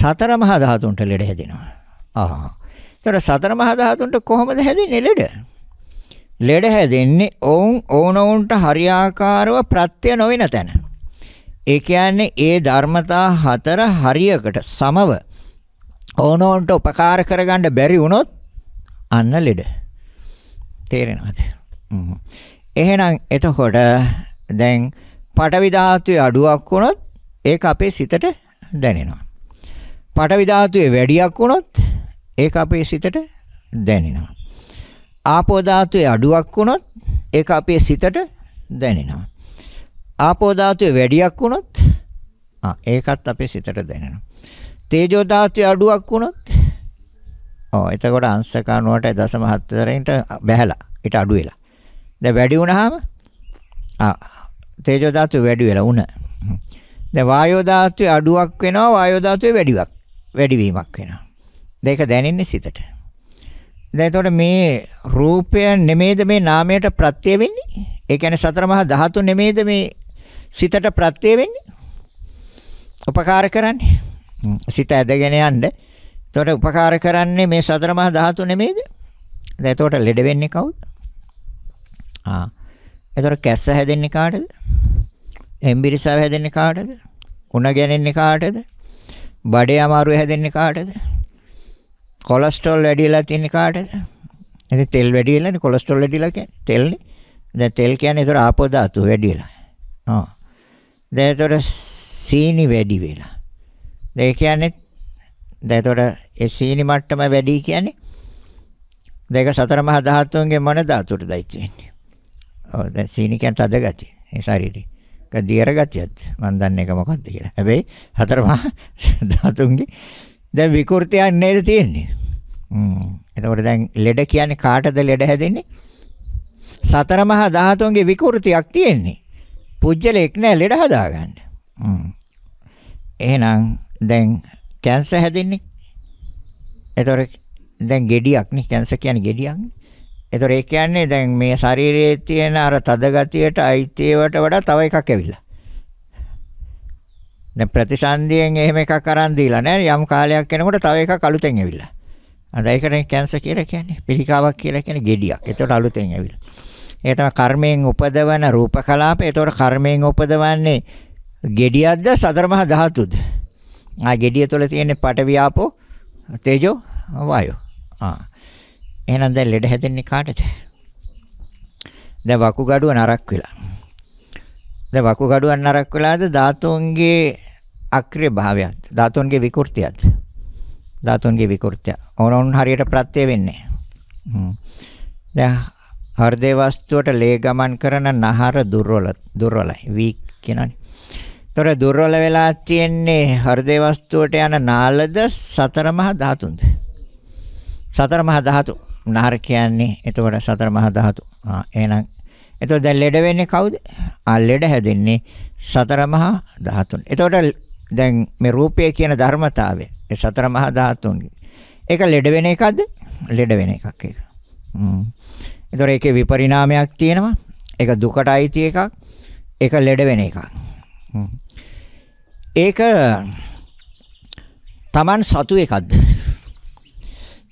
සතර මහා ධාතුන්ට ලෙඩ හැදෙනවා. ආ. ඒතකොට සතර මහා ධාතුන්ට කොහොමද හැදෙන්නේ ලෙඩ? ලෙඩ හැදෙන්නේ ඔවුන් ඕනවුන්ට හරියාකාරව ප්‍රත්‍ය නොවන තැන. ඒ කියන්නේ ඒ ධර්මතා හතර හරියකට සමව ඕනෝන්ට උපකාර කරගන්න බැරි වුණොත් අන්න ලෙඩ. තේරෙනවද? එහෙනම් එතකොට දැන් පටවි ධාතුවේ අඩුවක් වුණොත් ඒක අපේ සිතට දැනෙනවා. පටවි ධාතුවේ වැඩියක් වුණොත් ඒක අපේ සිතට දැනෙනවා. ආපෝ ධාතුවේ අඩුවක් වුණොත් ඒක අපේ සිතට දැනෙනවා. ආපෝ ධාතුවේ වැඩියක් වුණොත් ආ ඒකත් අපේ සිතට දැනෙනවා. තේජෝ ධාතුවේ අඩුවක් වුණොත් ඔව් එතකොට අංශකණුවට 0.7ට බැහැලා ඊට අඩු වෙලා. දැන් වැඩි වුණාම ආ තේජෝ ධාතුව වැඩි වෙලා උණ. දැන් වායෝ ධාතුවේ අඩුවක් වෙනවා වායෝ ධාතුවේ වැඩිවක් වැඩිවීමක් වෙනවා. දෙක දැනෙන්නේ සිතට. දැන් එතකොට මේ රූපය නෙමෙයිද මේ නාමයට ප්‍රත්‍ය වෙන්නේ? ඒ කියන්නේ සතර මහා ධාතු නෙමෙයිද මේ සිතට ප්‍රත්‍ය වෙන්නේ? උපකාර කරන්නේ. සිත ඇදගෙන යන්න. එතකොට උපකාර කරන්නේ මේ සතර මහා ධාතු නෙමෙයිද? දැන් එතකොට ලෙඩ වෙන්නේ කවුද? ආ. එතකොට කැස්ස හැදෙන්නේ කාටද? එම්බිරිසාව හැදෙන්නේ කාටද? උණ ගැනෙන්නේ කාටද? බඩේ අමාරුව හැදෙන්නේ කාටද? කොලෙස්ටරෝල් වැඩි වෙලා තියෙන්නේ කාටද? ඉතින් තෙල් වැඩි වෙලානේ කොලෙස්ටරෝල් වැඩි වෙලා කියන්නේ තෙල්නේ. දැන් තෙල් කියන්නේ ඒතර ආපෝ ධාතු වැඩි වෙලා. ආ. දැන් ඒතර සීනි වැඩි වෙලා. ඒ කියන්නේ දැන් එතකොට ඒ සීනි මට්ටම වැඩි කියන්නේ දෙක සතර මහා ධාතුන්ගේ මොන ධාතුවටද ඉතින්නේ? ඔව් දැන් සීනි කියන්නේ තද ගතිය. ඒ ශරීරේ. ඒක දියර ගතියක්ද? මම දන්නේ ඒක මොකක්ද කියලා. හැබැයි හතර මහා ධාතුන්ගේ දැන් විකෘතියක් නේද තියෙන්නේ? හ්ම්. එතකොට දැන් ලෙඩ කියන්නේ කාටද ලෙඩ හැදෙන්නේ? සතර මහා ධාතුන්ගේ විකෘතියක් තියෙන්නේ. පුජ්‍යලෙක් නෑ ලෙඩ හදාගන්න. හ්ම්. එහෙනම් දැන් කැන්සර් හැදෙන්නේ. ඒතකොට දැන් gediyak නේ කැන්සර් කියන්නේ gediyak. ඒතකොට ඒ කියන්නේ දැන් මේ ශරීරයේ තියෙන අර තද ගතියට අයිතිවට වඩා තව එකක් ඇවිල්ලා. දැන් ප්‍රතිසන්දියෙන් එහෙම එකක් අරන් දීලා නැහැ යම් කාලයක් යනකොට තව එකක් අලුතෙන් ඇවිල්ලා. අර ඒකනේ කැන්සර් කියලා කියන්නේ පිළිකාවක් කියලා කියන්නේ gediyak. ඒතකොට අලුතෙන් ඇවිල්ලා. ඒ තමයි කර්මයෙන් උපදවන රූපකලාප. ඒතකොට කර්මයෙන් උපදවන්නේ gediyakද සතර මහා ධාතුද? ආ gediya තුල තියෙන පටවියාපෝ තේජෝ වායෝ. ආ. එහෙනම් දැන් ලෙඩ හැදෙන්නේ කාටද? දැන් වකුගඩුව නරක් වෙලා. දැන් වකුගඩුව නරක් වෙලාද ධාතුන්ගේ අක්‍රිය භාවයත් ධාතුන්ගේ විකෘතියත් ධාතුන්ගේ විකෘතිය. ඕනෝන් හරියට ප්‍රත්‍ය වෙන්නේ. හ්ම්. දැන් හෘදේ වස්තුවට ලේ ගමන් කරන නහර දුර්වල දුර්වලයි. වීක් කියනනේ. තොර දුර්වල වෙලා තියෙන්නේ හෘදේ වස්තුවට යන නාලද සතර මහා ධාතුන්ද සතර මහා ධාතු නහර කියන්නේ එතකොට සතර මහා ධාතු ආ එහෙනම් එතකොට දැන් ලෙඩ වෙන්නේ කවුද ආ ලෙඩ හැදෙන්නේ සතර මහා ධාතුන් එතකොට දැන් මේ රූපය කියන ධර්මතාවය ඒ සතර මහා ධාතුන්ගේ ඒක ලෙඩ වෙන එකක්ද ලෙඩ වෙන එකක් ඒක හ්ම් එතකොට ඒකේ විපරිණාමයක් තියෙනවා ඒක දුකට අයිති එකක් ඒක ලෙඩ වෙන එකක් හ්ම් ඒක Taman සතු එකක්ද?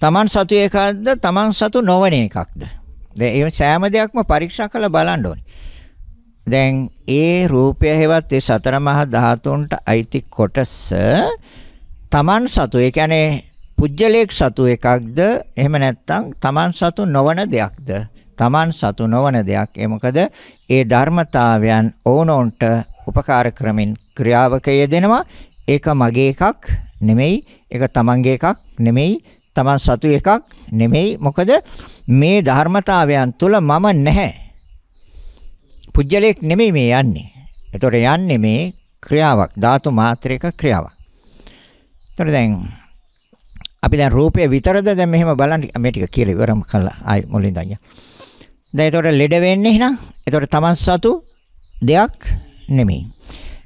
Taman සතු එකක්ද? Taman සතු නොවන එකක්ද? දැන් සෑම දෙයක්ම පරීක්ෂා කරලා බලන්න ඕනේ. දැන් ඒ රූපය හෙවත් ඒ සතර මහා ධාතුන්ට අයිති කොටස Taman සතු. ඒ කියන්නේ පුජ්‍යලේක් සතු එකක්ද? එහෙම නැත්නම් Taman සතු නොවන දෙයක්ද? Taman සතු නොවන දෙයක්. ඒ මොකද ඒ ධර්මතාවයන් ඕනොන්ට උපකාර කරමින් ක්‍රියාවක යෙදෙනවා. ඒක මගේ එකක් නෙමෙයි. ඒක තමන්ගේ එකක් නෙමෙයි. තමන් සතු එකක් නෙමෙයි. මොකද මේ ධර්මතාවයන් තුල මම නැහැ. පුජ්‍යලයක් නෙමෙයි මේ යන්නේ. ඒතොර යන්නේ මේ ක්‍රියාවක් ධාතු මාත්‍රික ක්‍රියාවක්. ඒතොර දැන් අපි දැන් රූපය විතරද දැන් මෙහෙම බලන්න මේ ටික කියලා ඉවරම කළා ආයි මුලින් දැන්. දැන් ඒතොර ලෙඩ වෙන්නේ එහෙනම් ඒතොර තමන් සතු දෙයක් නෙමෙයි.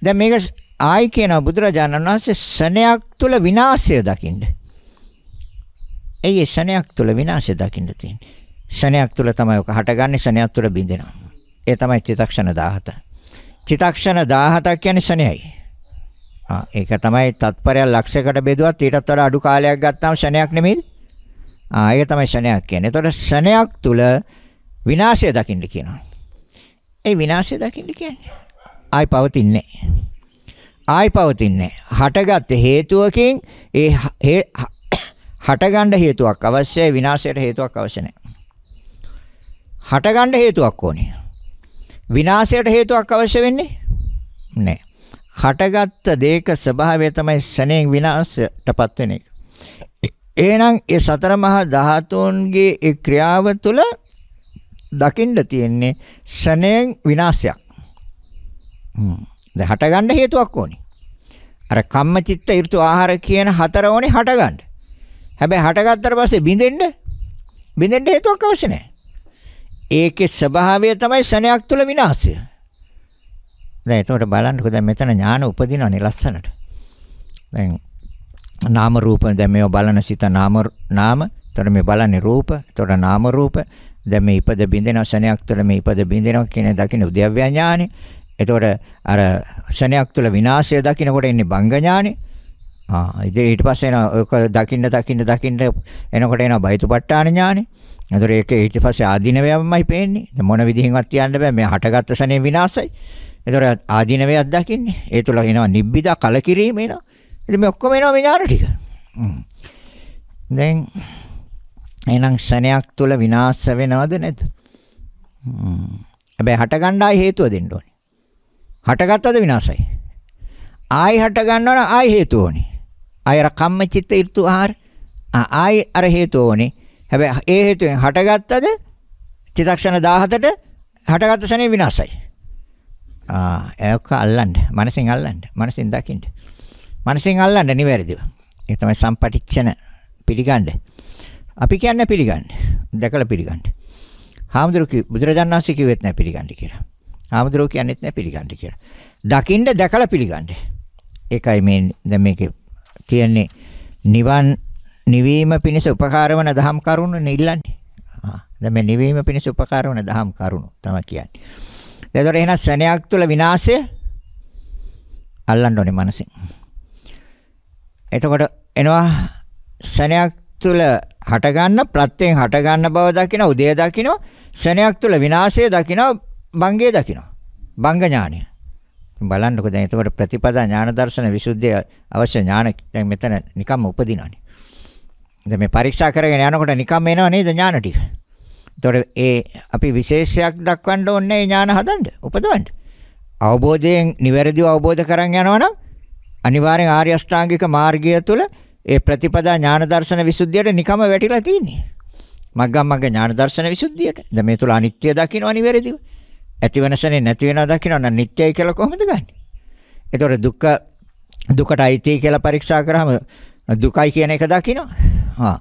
දැන් මේක ආයි කියනවා බුදුරජාණන් වහන්සේ සනයක් තුල විනාශය දකින්න. ඒ සනයක් තුල විනාශය දකින්න තියෙන්නේ. සනයක් තුල තමයි ඔක හටගන්නේ සනයක් තුල බිඳෙනවා. ඒ තමයි චිතක්ෂණ 17. චිතක්ෂණ 17ක් කියන්නේ සනයයි. ආ ඒක තමයි තත්පරයක් ලක්ෂයකට බෙදුවත් ඊටත් වඩා අඩු කාලයක් ගත්තාම සනයක් නෙමෙයිද? ආ ඒක තමයි සනයක් කියන්නේ. එතකොට සනයක් තුල විනාශය දකින්න කියනවා. ඒ විනාශය දකින්න කියන්නේ ආයි පවතින්නේ ආයි පවතින්නේ හටගත් හේතුවකින් ඒ හටගන්න හේතුවක් අවශ්‍යයි විනාශයට හේතුවක් අවශ්‍ය නැහැ. හටගන්න හේතුවක් ඕනේ. විනාශයට හේතුවක් අවශ්‍ය වෙන්නේ නැහැ. හටගත් දේක ස්වභාවය තමයි සැනෙන් විනාශයටපත් වෙන එක. එහෙනම් ඒ සතර මහා ධාතුන්ගේ ඒ ක්‍රියාව තුළ දකින්න තියෙන්නේ සැනෙන් විනාශයක්. දැන් හටගන්න හේතුවක් ඕනේ. අර කම්මචිත්ත ඍතු ආහාර කියන හතර ඕනේ හටගන්න. හැබැයි හටගත්තට පස්සේ බිඳෙන්න බිඳෙන්න හේතුවක් අවශ්‍ය නැහැ. ඒකේ ස්වභාවය තමයි සනයක් තුල විනාශය. දැන් එතකොට බලන්නකෝ දැන් මෙතන ඥාන උපදිනවනේ ලස්සනට. දැන් නාම රූප දැන් මේව බලන සිත නාම නාම. එතකොට මේ බලන්නේ රූප. එතකොට නාම රූප. දැන් මේ ඉපද බින්දෙනව ශනයක් තුළ මේ ඉපද බින්දෙනව කියන දකින්න උද්‍යව්‍ය ඥානෙ. එතකොට අර ක්ෂණයක් තුල විනාශය දකින්නකොට එන්නේ භංග ඥානෙ. ආ ඉතින් ඊට පස්සේ එන ඔක දකින්න දකින්න දකින්න එනකොට එන බයිතුපට්ඨාන ඥානෙ. එතකොට ඒක ඊට පස්සේ ආධිනවයමයි පේන්නේ. මොන විදිහින්වත් කියන්න බෑ මේ හටගත්ත ක්ෂණේ විනාශයි. එතකොට ආධිනවයක් දකින්නේ. ඒ තුල එනවා නිබ්බිදා කලකිරීම එනවා. ඉතින් මේ ඔක්කොම එනවා මේ ඥාන ටික. දැන් එහෙනම් ක්ෂණයක් තුල විනාශ වෙනවද නැද්ද? හැබැයි හටගන්නයි හේතුව දෙන්න ඕනේ. හටගත්තද විනාශයි. ආයි හට ගන්නවනම් ආයි හේතු ඕනේ. ආයි අර කම්මචිත්ත ඍතු ආහාර ආයි අර හේතු ඕනේ. හැබැයි ඒ හේතුවෙන් හටගත්තද චිතක්ෂණ 17ට හටගත්ත ශනේ විනාශයි. ආ ඒක අල්ලන්න. මනසෙන් අල්ලන්න. මනසෙන් දකින්න. මනසෙන් අල්ලන්න නිවැරදිව. ඒ තමයි සම්පටිච්ඡන පිළිගන්න. අපි කියන්නේ පිළිගන්න. දැකලා පිළිගන්න. හාමුදුරු කි බුදුරජාණන් වහන්සේ කිව්වෙත් නෑ පිළිගන්න කියලා. ආමදරෝ කියන්නේත් නැහැ පිළිගන්න කියලා. දකින්න දැකලා පිළිගන්න. ඒකයි මේ දැන් මේකේ තියෙන්නේ නිවන් නිවීම පිණිස උපකාරවන දහම් කරුණු නෙල්ලන්නේ. ආ දැන් මේ නිවීම පිණිස උපකාරවන දහම් කරුණු තමයි කියන්නේ. ඒතකොට එහෙනම් සැනයක් තුළ විනාශය අල්ලන්න ඕනේ මනසින්. එතකොට එනවා සැනයක් තුළ හටගන්න ප්‍රත්‍යයෙන් හටගන්න බව දකින උදය දකින සැනයක් තුළ විනාශය දකිනවා බංගේ දකිනවා. බංග ඥානය. බලන්නකෝ දැන් එතකොට ප්‍රතිපදා ඥාන දර්ශන විසුද්ධිය අවශ්‍ය ඥාන දැන් මෙතන නිකම්ම උපදිනවනේ. දැන් මේ පරීක්ෂා කරගෙන යනකොට නිකම්ම එනව නේද ඥාන ටික. එතකොට ඒ අපි විශේෂයක් දක්වන්න ඕනේ ඥාන හදන්න, උපදවන්න. අවබෝධයෙන් නිවැරදිව අවබෝධ කරන් යනවනම් අනිවාර්යෙන් ආර්ය අෂ්ටාංගික මාර්ගය තුළ ඒ ප්‍රතිපදා ඥාන දර්ශන විසුද්ධියට නිකම වැටිලා තියෙන්නේ. මග්ගමග්ග ඥාන දර්ශන විසුද්ධියට. දැන් මේ තුල අනිත්‍ය දකින්න අනිවැරදිව. ඇති වෙනසනේ නැති වෙනවා දකින්න නම් නිත්‍යයි කියලා කොහොමද ගන්නෙ? ඒතොර දුක දුකට අයිති කියලා පරීක්ෂා කරාම දුකයි කියන එක දකින්න. හා.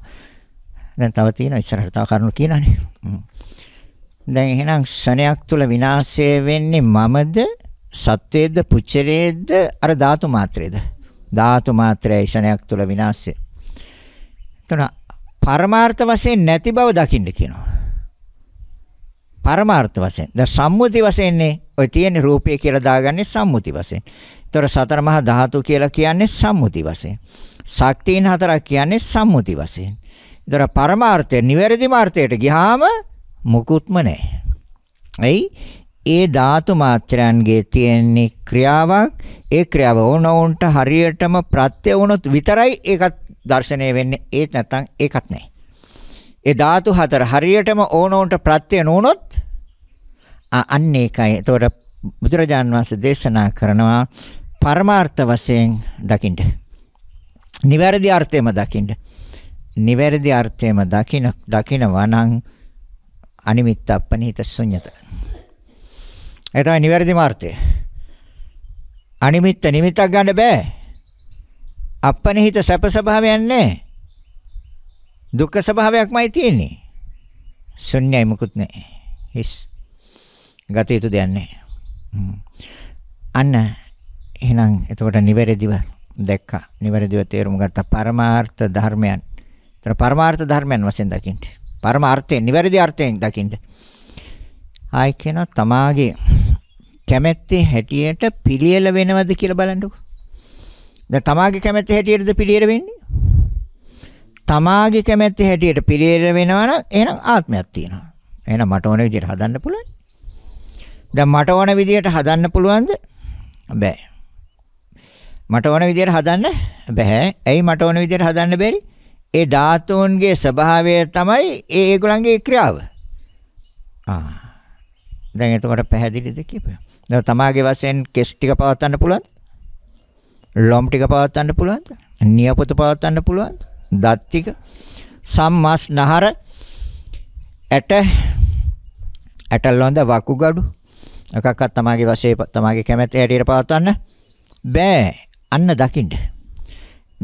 දැන් තව තියෙන ඉස්සරහට තව කරුණු කියනනේ. දැන් එහෙනම් ශණයක් තුල විනාශය වෙන්නේ මමද සත්වයේද පුච්චලයේද අර ධාතු මාත්‍රයේද? ධාතු මාත්‍රයයි ශණයක් තුල විනාශය. එතන පරමාර්ථ වශයෙන් නැති බව දකින්න කියනවා. පරමාර්ථ වශයෙන්. දැන් සම්මුති වශයෙන්නේ ඔය තියෙන රූපය කියලා දාගන්නේ සම්මුති වශයෙන්. ඒතර සතර මහා ධාතු කියලා කියන්නේ සම්මුති වශයෙන්. ශක්තියින් හතරක් කියන්නේ සම්මුති වශයෙන්. ඒතර පරමාර්ථය නිවැරදි මාර්ථයට ගියාම මුකුත්ම නැහැ. එයි ඒ ධාතු මාත්‍රයන්ගේ තියෙන ක්‍රියාවක් ඒ ක්‍රියාව ඕනෝන්ට හරියටම ප්‍රත්‍ය වුණොත් විතරයි ඒකත් දර්ශනය වෙන්නේ ඒත් නැත්නම් ඒකත් නැහැ. ඒ ධාතු හතර හරියටම ඕනෝන්ට ප්‍රත්‍ය නොවුනොත් අන්න ඒකයි. එතකොට බුදුරජාන් වහන්සේ දේශනා කරනවා පරමාර්ථ වශයෙන් දකින්න. නිවැරදි අර්ථයම දකින්න. නිවැරදි අර්ථයම දකින දකිනවා නම් අනිමිත්ත අපනිහිත ශුන්්‍යත. ඒ තමයි නිවැරදි මාර්ථය. අනිමිත්ත නිමිතක් ගන්න බෑ. අපනිහිත සැප ස්වභාවයක් නැහැ. දුක්ඛ ස්වභාවයක්මයි තියෙන්නේ. ශුන්‍යයි මුකුත් නැහැ. හිස්. ගත යුතු දෙයක් නැහැ. අන්න එහෙනම් එතකොට නිවැරදිව දැක්කා. නිවැරදිව තේරුම් ගත්තා පරමාර්ථ ධර්මයන්. එතන පරමාර්ථ ධර්මයන් වශයෙන් දකින්න. පරමාර්ථයෙන් නිවැරදි අර්ථයෙන් දකින්න. ආයි කියනවා තමාගේ කැමැත්තේ හැටියට පිළියෙල වෙනවද කියලා බලන්නකො. දැන් තමාගේ කැමැත්තේ හැටියටද පිළියෙල වෙන්නේ? තමාගේ කැමැත්තේ හැටියට පිළියෙල වෙනවා නම් එහෙනම් ආත්මයක් තියෙනවා. එහෙනම් මට ඕන විදිහට හදන්න පුළුවන්. දැන් මට ඕන විදියට හදන්න පුළුවන්ද? බෑ. මට ඕන විදියට හදන්න බෑ. ඇයි මට ඕන විදියට හදන්න බැරි? ඒ ධාතුන්ගේ ස්වභාවය තමයි ඒ ඒගොල්ලන්ගේ ක්‍රියාව. ආ. දැන් එතකොට පැහැදිලිද කියපේ? දැන් තමාගේ වශයෙන් කෙස් ටික පවත්වන්න පුළුවන්ද? ලොම් ටික පවත්වන්න පුළුවන්ද? නියපොතු පවත්වන්න පුළුවන්ද? දත් ටික සම්මස් නහර ඇට ඇටලොඳ වකුගඩු එකක්වත් තමාගේ වශයෙන් තමාගේ කැමැත්තේ හැටියට පවත්වන්න බෑ. අන්න දකින්න.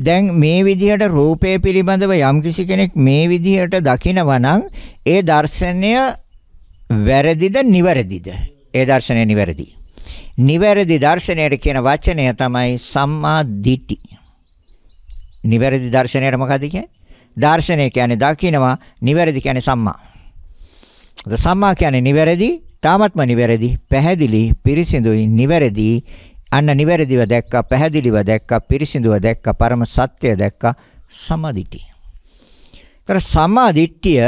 දැන් මේ විදිහට රූපය පිළිබඳව යම්කිසි කෙනෙක් මේ විදිහට දකිනවා නම් ඒ දර්ශනය වැරදිද නිවැරදිද? ඒ දර්ශනය නිවැරදි. නිවැරදි දර්ශනයට කියන වචනය තමයි සම්මා දිටි. නිවැරදි දර්ශනයට මොකද කියන්නේ? දර්ශනය කියන්නේ දකිනවා, නිවැරදි කියන්නේ සම්මා. සම්මා කියන්නේ නිවැරදි, තාමත්ම නිවැරදි, පැහැදිලි, පිරිසිදුයි, නිවැරදි. අන්න නිවැරදිව දැක්කා, පැහැදිලිව දැක්කා, පිරිසිදුව දැක්කා, පරම සත්‍ය දැක්කා සමාධිටි. ඒතර සමාධිට්ඨිය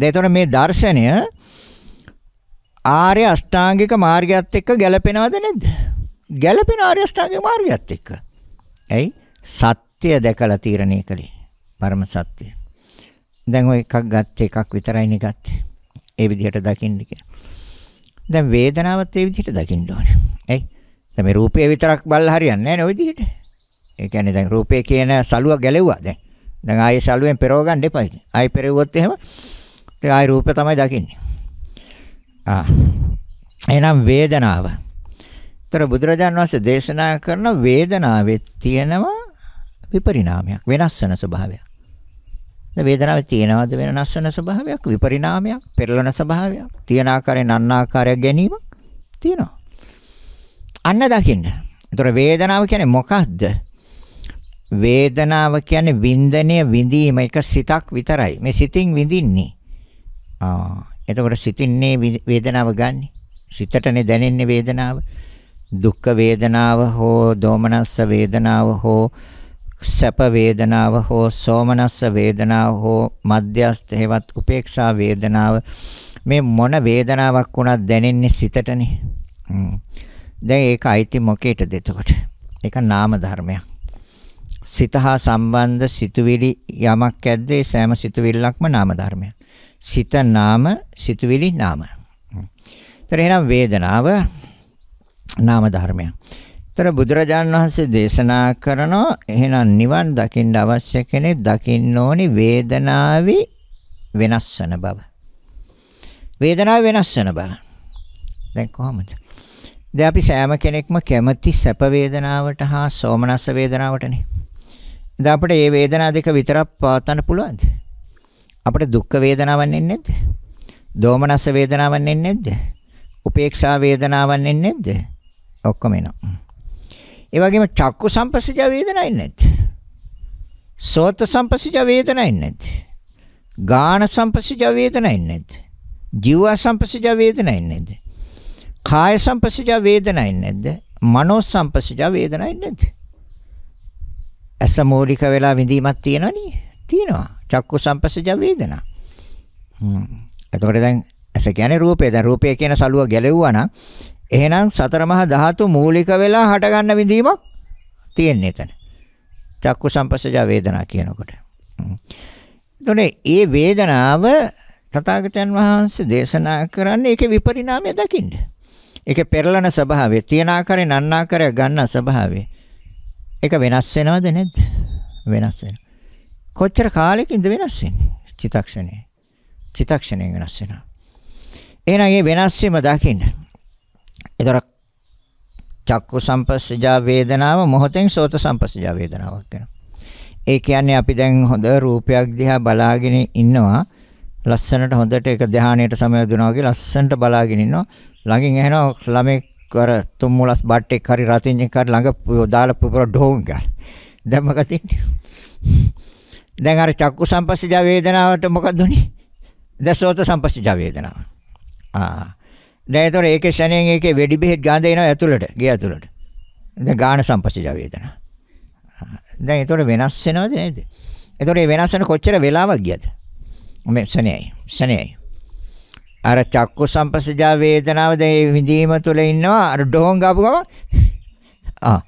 දැන් මේ දර්ශනය ආර්ය අෂ්ටාංගික මාර්ගයත් එක්ක ගැලපෙනවද නැද්ද? ගැලපෙන ආර්ය අෂ්ටාංගික මාර්ගයත් එක්ක. ඇයි? සත්‍ය දැකලා තීරණය කළේ. පරම සත්‍ය. දැන් ඔය එකක් ගත්තේ එකක් විතරයිනේ ගත්තේ. ඒ විදිහට දකින්න කියලා. දැන් වේදනාවත් ඒ විදිහට දකින්න ඕනේ. ඇයි? දැන් මේ රූපය විතරක් බලලා හරියන්නේ නැහැ නේ ওই විදිහට. ඒ කියන්නේ දැන් රූපය කියන සලුව ගැලෙව්වා දැන්. දැන් ආයේ සලුවෙන් පෙරව ගන්න එපා. ආයේ පෙරෙව්වොත් එහෙම ඉතින් ආයේ රූපය තමයි දකින්නේ. ආ. එහෙනම් වේදනාව. ඒතර බුදුරජාන් වහන්සේ දේශනා කරන වේදනාවේ තියෙනවා විපරිණාමයක් වෙනස් වෙන ස්වභාවයක්. වේදනාවේ තියෙනවද වෙන නැසන ස්වභාවයක් විපරිණාමයක් පෙරළන ස්වභාවයක් තියෙන ආකාරයෙන් අන්න ආකාරයක් ගැනීමක් තියෙනවා අන්න දකින්න. ඒතර වේදනාව කියන්නේ මොකක්ද? වේදනාව කියන්නේ වින්දනය විඳීම එක සිතක් විතරයි. මේ සිතින් විඳින්නේ. ආ එතකොට සිතින්නේ වේදනාව ගන්න. සිතටනේ දැනෙන්නේ වේදනාව. දුක් වේදනාව හෝ දෝමනස්ස වේදනාව හෝ සැප වේදනාව හෝ සෝමනස්ස වේදනාව හෝ මධ්‍යස්ථ හේවත් උපේක්ෂා වේදනාව මේ මොන වේදනාවක් වුණත් දැනෙන්නේ සිතටනේ. දැන් ඒක අයිති මොකේටද එතකොට? ඒක නාම ධර්මයක්. සිත හා සම්බන්ධ සිතුවිලි යමක් ඇද්ද ඒ සෑම සිතුවිල්ලක්ම නාම ධර්මයක්. සිත නාම, සිතුවිලි නාම. ඒතර එහෙනම් වේදනාව නාම ධර්මයක්. තර බුදුරජාන් වහන්සේ දේශනා කරනවා එහෙනම් නිවන් දකින්න අවශ්‍ය කෙනෙක් දකින්න ඕනි වේදනාවේ වෙනස් වෙන බව. වේදනාව වෙනස් වෙන බව. දැන් කොහොමද? දැන් අපි සෑම කෙනෙක්ම කැමති සැප වේදනාවට හා සෝමනස්ස වේදනාවටනේ. දැන් අපිට මේ වේදනා දෙක විතරක් පවත්න්න පුළුවන්ද? අපිට දුක් වේදනාවක් එන්නේ නැද්ද? දෝමනස්ස වේදනාවක් එන්නේ නැද්ද? උපේක්ෂා වේදනාවක් එන්නේ නැද්ද? ඔක්කොම එනවා. ඒ වගේම චක්කු සම්පස්සජ වේදනයි නැද්ද? සෝත සම්පස්සජ වේදනයි නැද්ද? ගාන සම්පස්සජ වේදනයි නැද්ද? ජීව සම්පස්සජ වේදනයි නැද්ද? කාය සම්පස්සජ වේදනයි නැද්ද? මනෝ සම්පස්සජ වේදනයි නැද්ද? ඇස මූලික වෙලා විඳීමක් තියෙනවනේ. තියෙනවා. චක්කු සම්පස්සජ වේදනා. හ්ම්. එතකොට දැන් ඇස කියන්නේ රූපය. දැන් රූපය කියන සලුව ගැලෙව්වා නම් එහෙනම් සතර මහා ධාතු මූලික වෙලා හටගන්න විඳීමක් තියෙන එතන. චක්කු සම්පස්සජා වේදනා කියනකොට. එතකොට ඒ වේදනාව තථාගතයන් වහන්සේ දේශනා කරන්නේ ඒකේ විපරිණාමය දකින්න. ඒකේ පෙරලන ස්වභාවය, තියන ආකාරය, නන්න ආකාරය ගන්න ස්වභාවය. ඒක වෙනස් වෙනවද නැද්ද? වෙනස් වෙනවා. කොච්චර කාලෙකින්ද වෙනස් වෙන්නේ? චිතක්ෂණේ. චිතක්ෂණේ වෙනස් වෙනවා. එහෙනම් මේ වෙනස් වීම දකින්න. ඒතර චක්කු සංපස්සජා වේදනාව මොහොතෙන් සෝත සංපස්සජා වේදනාවක් වෙනවා. ඒ කියන්නේ අපි දැන් හොඳ රූපයක් දිහා බලාගෙන ඉන්නවා. ලස්සනට හොඳට ඒක ධානයට සමවැදුණා වගේ ලස්සනට බලාගෙන ඉන්නවා. ළඟින් ඇහෙනවා ළමෙක් අර තුම් මුලස් බට්ටෙක් හරි රතින් එකක් ළඟ දාලා පුපුර ඩෝන් ගන්න. දැන් මොකද දැන් අර චක්කු සංපස්සජා වේදනාවට මොකද උනේ? දැන් සෝත සංපස්සජා වේදනාව. ආ දැන් ඒතොර ඒකේ ශණයෙන් ඒකේ වෙඩි බෙහෙත් ගඳ එනවා ඇතුළට, ගේ ඇතුළට. දැන් ගාන සම්පස්සජ වේදනා. දැන් ඒතොර වෙනස් වෙනවද නේද? ඒතොර මේ වෙනස් වෙන කොච්චර වෙලාවක් ගියද? මේ ශණයයි. ශණයයි. අර චක්කු සම්පස්සජ වේදනාව දැන් විඳීම තුළ ඉන්නවා අර ඩෝන් ගාපු ගම ආ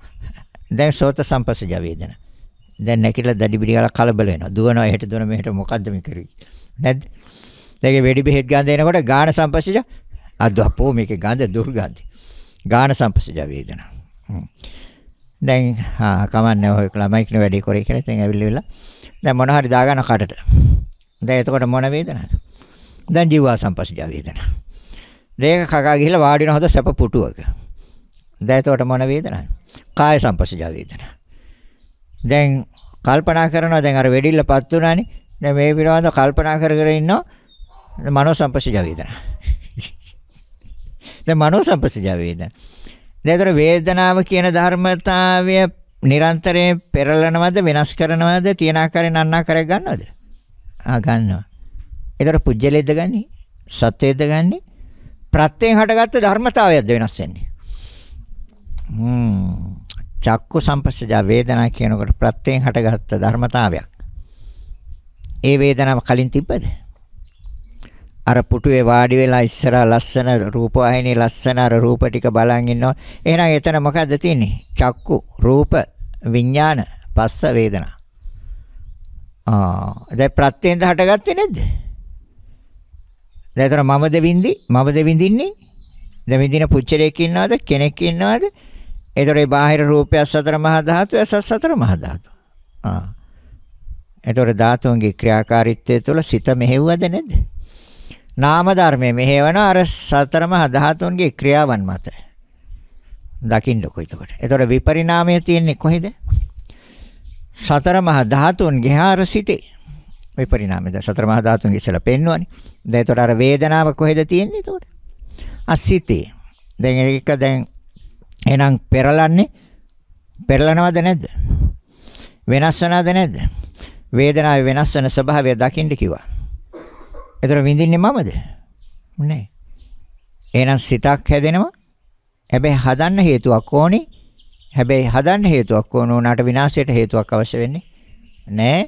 දැන් සෝත සම්පස්සජ වේදනා දැන් නැකිලා දඩි බිඩි ගාලා කලබල වෙනවා දුවනවා එහෙට දුවන මෙහෙට මොකද්ද මේ කරේ නැද්ද දැන් වෙඩි බෙහෙත් ගන්න දෙනකොට ගාන සම්පස්සජ අද්වපෝ මේකේ ගඳ දුර්ගන්ධය. ගාන සම්පසජ වේදනා. දැන් ආ කමන්නේ ඔය ළමයි කෙනෙක් වැඩේ කරේ කියලා දැන් ඇවිල්ලා දැන් මොන හරි දාගන්න කටට. දැන් එතකොට මොන වේදනාවද? දැන් ජීවා සම්පසජ වේදනා. දෙක කකා ගිහිල්ලා වාඩි වෙන හොඳ සැප පුටුවක. දැන් එතකොට මොන වේදනාවද? කාය සම්පසජ වේදනා. දැන් කල්පනා කරනවා දැන් අර වෙඩිල්ලපත් උනානේ. දැන් මේ පිළිබඳව කල්පනා කර කර ඉන්නවා. මනෝ සම්පසජ වේදනා. දැන් මනෝ සම්පස්සජා වේදනා. දැන් ඒතර වේදනාව කියන ධර්මතාවය නිරන්තරයෙන් පෙරලනවද වෙනස් කරනවද තියන ආකාරයෙන් අන්න ආකාරයක් ගන්නවද? ආ ගන්නවා. ඒතර පුජ්‍යලෙද්ද ගන්නෙ? සත්‍යයේද ගන්නෙ? ප්‍රත්‍යයෙන් හටගත්ත ධර්මතාවයක්ද වෙනස් වෙන්නේ? හ්ම්. චක්කු සම්පස්සජා වේදනා කියනකොට ප්‍රත්‍යයෙන් හටගත්ත ධර්මතාවයක්. ඒ වේදනාව කලින් තිබ්බද? අර පුටුවේ වාඩි වෙලා ඉස්සර ලස්සන රූප වහිනේ ලස්සන අර රූප ටික බලන් ඉන්නවා. එහෙනම් එතන මොකද්ද තියෙන්නේ? චක්කු, රූප, විඥාන, පස්ස වේදනා. ආ, දැන් ප්‍රත්‍යෙන්ද හටගත්තේ නැද්ද? දැන් එතන මමද විඳි? මමද විඳින්නේ? දැන් විඳින පුච්චලයක් ඉන්නවද? කෙනෙක් ඉන්නවද? එතකොට මේ බාහිර රූපය සතර මහා ධාතු, ඇස සතර මහා ධාතු. ආ. එතකොට ධාතුන්ගේ ක්‍රියාකාරීත්වය තුළ සිත මෙහෙව්වද නැද්ද? නාම ධර්මයේ මෙහෙවන අර සතරම ධාතුන්ගේ ක්‍රියාවන් මත. දකින්නකො එතකොට. එතකොට විපරිණාමය තියෙන්නේ කොහෙද? සතර මහා ධාතුන්ගේ හාර සිටේ. විපරිණාමයද සතර මහා ධාතුන්ගේ ඉස්සලා පෙන්වන්නේ. දැන් එතකොට අර වේදනාව කොහෙද තියෙන්නේ එතකොට? අසිතේ. දැන් ඒක දැන් එහෙනම් පෙරලන්නේ පෙරලනවද නැද්ද? වෙනස් වෙනවද නැද්ද? වේදනාවේ වෙනස් වෙන ස්වභාවය දකින්න කිව්වා. ඒතර විඳින්නේ මමද? නෑ. එහෙනම් සිතක් හැදෙනවා. හැබැයි හදන්න හේතුවක් ඕනේ. හැබැයි හදන්න හේතුවක් ඕන උනාට විනාශයට හේතුවක් අවශ්‍ය වෙන්නේ නෑ.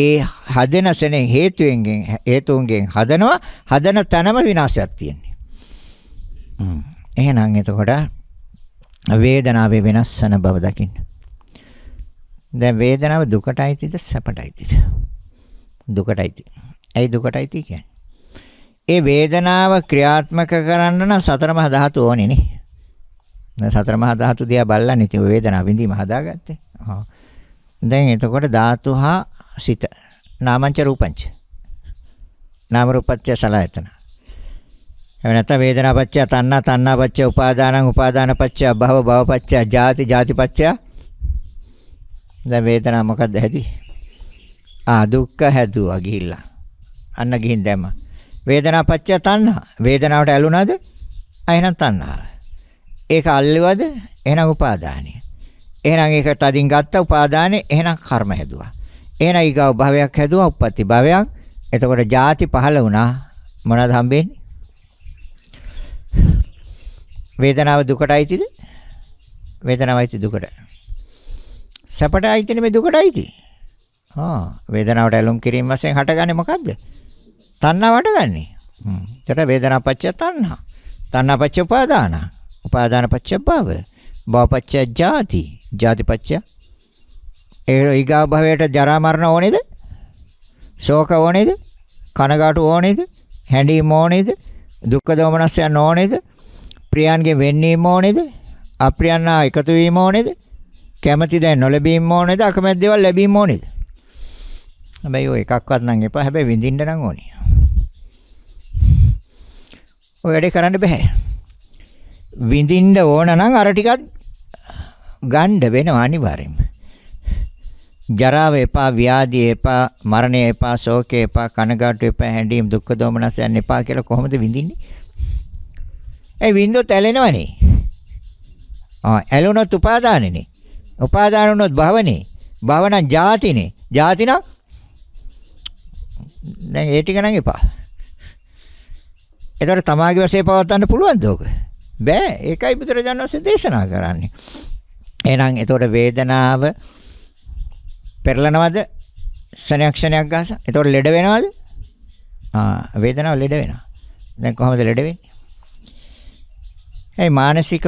ඒ හදන සෙනෙන් හේතුයෙන් හේතුන්ගෙන් හදනවා හදන තැනම විනාශයක් තියෙන්නේ. එහෙනම් එතකොට වේදනාවේ වෙනස් වෙන බව දකින්න. දැන් වේදනාව දුකටයිද සැපටයිද? දුකටයිද. ඇයි දුකටයිද කියන්නේ? ඒ වේදනාව ක්‍රියාත්මක කරන්න නම් සතර මහා ධාතු ඕනේ නේ. සතර මහා ධාතු දිහා බලන්න ඉතින් වේදනාව විඳීම හදාගත්තේ. ආ. දැන් එතකොට ධාතු හා සිත නාමංච රූපංච නාම රූපත්‍ය සලයතන එහෙම නැත්නම් වේදනාපච්චය තණ්හා තණ්හාපච්චය උපාදානං උපාදානපච්චය භව භවපච්චය ජාති ජාතිපච්චය දැන් වේදනාව මොකද්ද හැදී ආ දුක්ඛ හැදුවා ගිහිල්ලා අන්න ගිහින් දැම්මා වේදනා පත්‍ය තණ්හා. වේදනාවට ඇලුනද? එහෙනම් තණ්හාව. ඒක අල්ලුවද? එහෙනම් උපාදානය. එහෙනම් ඒක තදින් ගත්ත උපාදානේ එහෙනම් කර්ම හැදුවා. එහෙනම් ඊගව භවයක් හැදුවා උප්පත්ති භවයක්. එතකොට ಜಾති පහළ වුණා. මොනවද හම්බෙන්නේ? වේදනාව දුකට අයිතිද? වේදනාව අයිති දුකට. සැපට අයිතිනේ මේ දුකට අයිති. ආ වේදනාවට ඇලුම් කිරීම වශයෙන් හටගන්නේ මොකද්ද? තණ්හා වඩගන්නේ. හ්ම්. ඒතර වේදනාපච්චය තණ්හා. තණ්හාපච්චය උපාදාන. උපාදානපච්චය භව. භවපච්චය ජාති. ජාතිපච්චය ඒ ඊගා භවයට ජරා මරණ ඕනේද? ශෝක ඕනේද? කනගාටු ඕනේද? හැඬීම ඕනේද? දුක්ඛ දෝමනස්යන් ඕනේද? ප්‍රියයන්ගේ වෙන්නීම ඕනේද? අප්‍රියයන් හා එකතු වීම ඕනේද? කැමැති දේ නොලැබීම ඕනේද? අකමැති දේවල් ලැබීම ඕනේද? හැබැයි ඔය එකක්වත් නම් එපා. හැබැයි විඳින්න නම් ඕනේ. ඔය වැඩේ කරන්න බෑ. විඳින්න ඕන නම් අර ටිකක් ගන්න වෙනවා අනිවාර්යෙන්ම. ජරාව එපා, ව්‍යාධිය එපා, මරණය එපා, ශෝකය එපා, කනගාටු එපා, හැඬීම්, දුක්ඛ දෝමනස් යන එපා කියලා කොහොමද විඳින්නේ? ඒ විඳොත් ඇලෙනවනේ. ආ ඇලුනොත් උපාදානෙනේ. උපාදාන වුණොත් භවනේ. භවනම් ජාතිනේ. ජාතිනම් දැන් ඒ ටික නම් එපා. එතකොට තමාගේ වශයෙන් පවත්වන්න පුළුවන්ද ඔක? බෑ. ඒකයි බුදුරජාණන් වහන්සේ දේශනා කරන්නේ. එහෙනම් එතකොට වේදනාව පෙරලනවද? ශණයක් ශණයක් ගාස. එතකොට ලෙඩ වෙනවද? ආ වේදනාව ලෙඩ වෙනවා. දැන් කොහොමද ලෙඩ වෙන්නේ? ඒ මානසික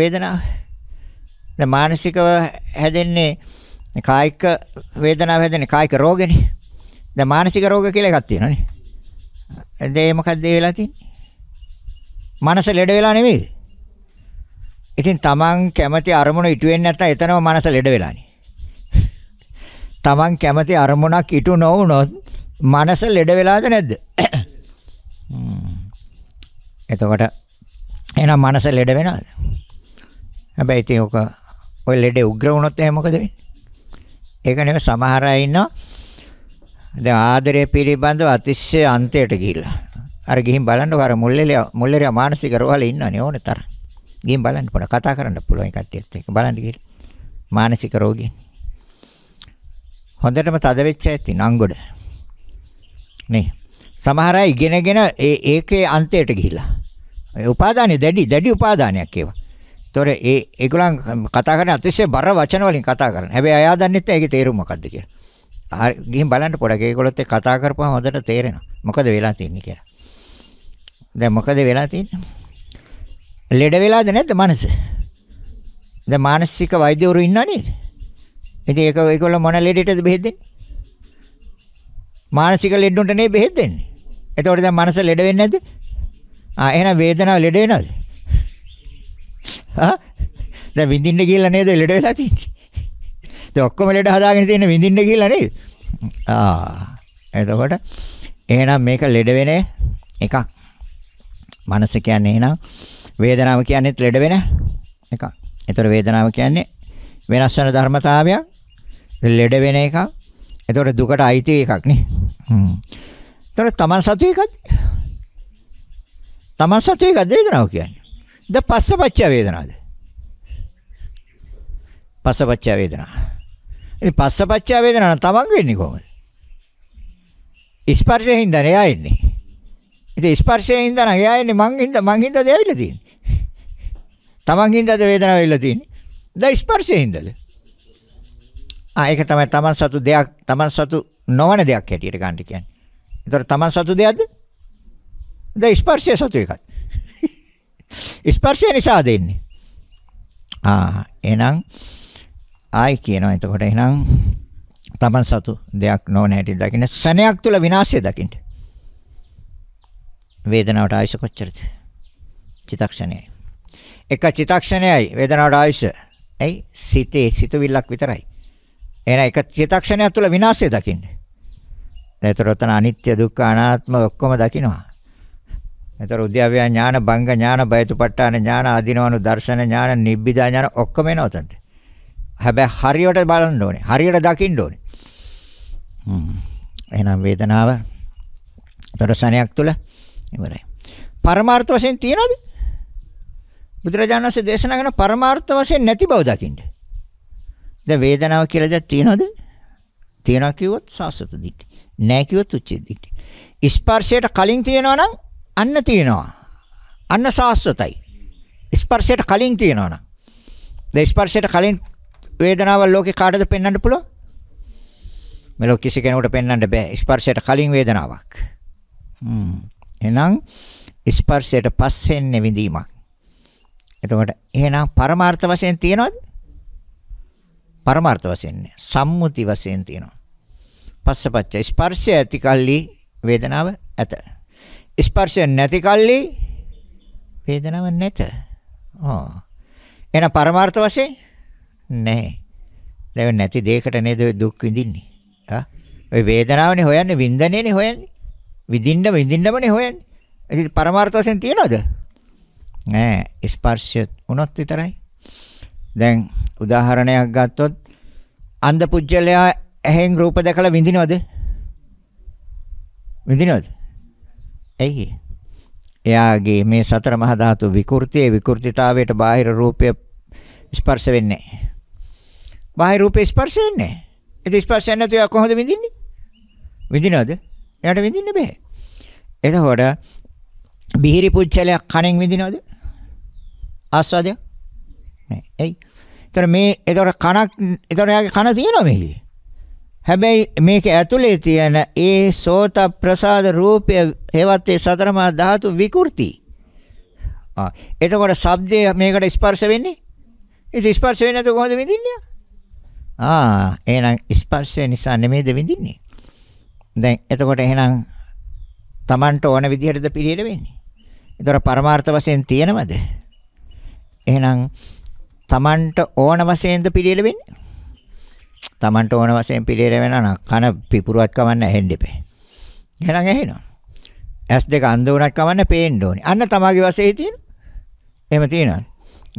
වේදනාව. දැන් මානසිකව හැදෙන්නේ කායික වේදනාව හැදෙන්නේ කායික රෝගනේ. දැන් මානසික රෝග කියලා එකක් තියෙනවා නේ. ඒ මොකක්ද ඒ වෙලා තියෙන්නේ? මනස ලෙඩ වෙලා නෙමෙයි. ඉතින් තමන් කැමති අරමුණ ඉටු වෙන්නේ නැත්නම් එතනම මනස ලෙඩ වෙලානේ. *laughs* තමන් කැමති අරමුණක් ඉටු නොවුනොත් මනස ලෙඩ වෙලාද නැද්ද? *coughs* එතකොට එහෙනම් මනස ලෙඩ වෙනවද? හැබැයි ඉතින් ඔක ඔය ලෙඩේ උග්‍ර වුණොත් එහෙනම් මොකද වෙන්නේ? ඒක නෙමෙයි සමහර අය ඉන්නවා. දැන් ආදරය පිළිබඳව අතිශය අන්තයට ගිහිල්ලා. අර ගිහින් බලන්නකො අර මුල්ලෙලිය මුල්ලෙරිය මානසික රෝහලේ ඉන්නවනේ ඕනේ තරම්. ගිහින් බලන්න පොඩ කතා කරන්න පුළුවන් කට්ටියත් එක්ක බලන්න ගිහින්. මානසික රෝගීන්. හොඳටම තද වෙච්ච ඇති නංගොඩ. නේ. සමහර අය ඉගෙනගෙන ඒ ඒකේ අන්තයට ගිහිලා. ඒ උපාදානෙ දැඩි දැඩි උපාදානයක් ඒවා. ඒතොර ඒ ඒගොල්ලන් කතා කරන අතිශය බර වචන වලින් කතා කරන. හැබැයි අයා දන්නෙත් නැහැ ඒකේ තේරුම මොකද්ද කියලා. හරි ගිහින් බලන්න පොඩක් ඒගොල්ලොත් කතා කරපුවම හොඳට තේරෙනවා. මොකද වෙලා තියෙන්නේ කියලා. දැන් මොකද වෙලා තියෙන්නේ? ලෙඩ වෙලාද නැද්ද මනස? දැන් මානසික වෛද්‍යවරු ඉන්නා නේද? ඉතින් ඒක ඒගොල්ලෝ මොන ලෙඩටද බෙහෙත් දෙන්නේ? මානසික ලෙඩුන්ට නේ බෙහෙත් දෙන්නේ. එතකොට දැන් මනස ලෙඩ වෙන්නේ නැද්ද? ආ එහෙනම් වේදනාව ලෙඩ වෙනවද? ආ දැන් විඳින්න කියලා නේද ලෙඩ වෙලා තියෙන්නේ? දැන් ඔක්කොම ලෙඩ හදාගෙන තියෙන විඳින්න කියලා නේද? ආ එතකොට එහෙනම් මේක ලෙඩ වෙන එකක්. මනස කියන්නේ එහෙනම් වේදනාව කියන්නේත් ලෙඩ වෙන එකක්. ඒතර වේදනාව කියන්නේ වෙනස් වෙන ධර්මතාවයක්. ලෙඩ වෙන එකක්. ඒතර දුකට අයිති එකක් නේ. හ්ම්. ඒතර තමන් සතු එකක්ද? තමන් සතු එකක්ද වේදනාව කියන්නේ? ද පස්සපච්ච වේදනාවද? පස්සපච්ච වේදනාව. ඉතින් පස්සපච්ච වේදනාව තමන් වෙන්නේ කොහොමද? ස්පර්ශයෙන් දැන එයා එන්නේ. ඉතින් ස්පර්ශයෙන් ඉඳන එයා එන්නේ මංගින්ද මංගින්දද ඇවිල්ලා තියෙන්නේ. තමන්ගින්දද වේදනාව ඇවිල්ලා තියෙන්නේ. දැන් ස්පර්ශයෙන් ඉඳල. ආ ඒක තමයි තමන් සතු දෙයක් තමන් සතු නොවන දෙයක් හැටියට ගන්න කියන්නේ. ඒතර තමන් සතු දෙයක්ද? දැන් ස්පර්ශය සතු එකක්. *laughs* ස්පර්ශය නිසා දෙන්නේ. ආ එහෙනම් ආයි කියනවා එතකොට එහෙනම් තමන් සතු දෙයක් නොවන හැටි දකින්න සනයක් තුල විනාශය දකින්න. වේදනාවට ආයස කොච්චරද? චිතක්ෂණයයි. එක චිතක්ෂණයයි වේදනාවට ආයස. ඇයි? සිතේ සිතවිල්ලක් විතරයි. එහෙනම් එක චිතක්ෂණයක් තුළ විනාශය දකින්න. ඒතරතන අනිත්‍ය දුක්ඛ අනාත්ම ඔක්කොම දකිනවා. ඒතර උද්‍යව්‍ය ඥාන භංග ඥාන බයතුපට්ඨාන ඥාන ආධිනවනු දර්ශන ඥාන නිබ්බිදා ඥාන ඔක්කොම එනවා උතන්ට. හැබැයි හරියට බලන්න ඕනේ. හරියට දකින්න ඕනේ. හ්ම්. එහෙනම් වේදනාව තරසණයක් තුළ ඉවරයි. පරමාර්ථ වශයෙන් තියනවද? බුදුරජාණන් වහන්සේ දේශනා කරන පරමාර්ථ වශයෙන් නැති බව දකින්න. දැන් වේදනාව කියලා දෙයක් තියනවද? තියනවා කිව්වොත් සාසත දිට්ඨි. නැහැ කිව්වොත් උච්චේ දිට්ඨි. ස්පර්ශයට කලින් තියෙනවා නම් අන්න තියෙනවා. අන්න සාස්වතයි. ස්පර්ශයට කලින් තියෙනවා නම්. දැන් ස්පර්ශයට කලින් වේදනාව ලෝකේ කාටද පෙන්වන්න පුළුවන්? මෙලොව කිසි කෙනෙකුට පෙන්වන්න බෑ. ස්පර්ශයට කලින් වේදනාවක්. හ්ම්. එහෙනම් ස්පර්ශයට පස්සෙන් නිවිඳීමක්. එතකොට එහෙනම් පරමාර්ථ වශයෙන් තියනවද? පරමාර්ථ වශයෙන් නෑ. සම්මුති වශයෙන් තියෙනවා. පස්සපච්ච ස්පර්ශය ඇති කල්ලි වේදනාව ඇත. ස්පර්ශය නැති කල්ලි වේදනාව නැත. ඕ. එහෙනම් පරමාර්ථ වශයෙන් නෑ. දැන් නැති දෙයකට නේද දුක් විඳින්නේ. ආ? ওই වේදනාවනේ හොයන්නේ වින්දනේනේ හොයන්නේ. විඳින්න විඳින්නමනේ හොයන්නේ. ඉතින් පරමාර්ථ වශයෙන් තියනවද? නෑ ස්පර්ශය වුණොත් විතරයි. දැන් උදාහරණයක් ගත්තොත් අන්ධ පුජ්‍යලයා ඇහෙන් රූප දැකලා විඳිනවද? විඳිනවද? ඇයි? එයාගේ මේ සතර මහා ධාතු විකෘතියේ විකෘතිතාවයට බාහිර රූපය ස්පර්ශ වෙන්නේ නැහැ. බාහිර රූපේ ස්පර්ශ වෙන්නේ නැහැ. ඒ ස්පර්ශය නැතුව කොහොමද විඳින්නේ? විඳිනවද? එයාට විඳින්න බෑ. එතකොට බිහිරි පුච්චලයක් කණෙන් විඳිනවද? ආස්වාදයක්? නෑ. එයි. ඒතර මේ ඒතර කණක් ඒතර යාගේ කන තියෙනවා මේකේ. හැබැයි මේක ඇතුලේ තියෙන ඒ සෝත ප්‍රසාද රූපය හේවත් ඒ සතරමා ධාතු විකෘති. ආ එතකොට ශබ්දය මේකට ස්පර්ශ වෙන්නේ? ඉතින් ස්පර්ශ වෙන්නේ නැතුව කොහොමද විඳින්නේ? ආ එහෙනම් ස්පර්ශය නිසා නෙමෙයිද විඳින්නේ? දැන් එතකොට එහෙනම් Tamanට ඕන විදිහටද පිළියෙල වෙන්නේ. ඒතර පරමාර්ථ වශයෙන් තියෙනවද? එහෙනම් Tamanට ඕන වශයෙන්ද පිළියෙල වෙන්නේ? Tamanට ඕන වශයෙන් පිළියෙල වෙනා නම් කන පිපුරුවත් කවන්න ඇහෙන්න එපේ. එහෙනම් ඇහෙනවා. ඇස් දෙක අන්ධ වුණත් කවන්න පේන්න ඕනේ. අන්න තමාගේ වශයෙන් තියෙන. එහෙම තියෙනවා.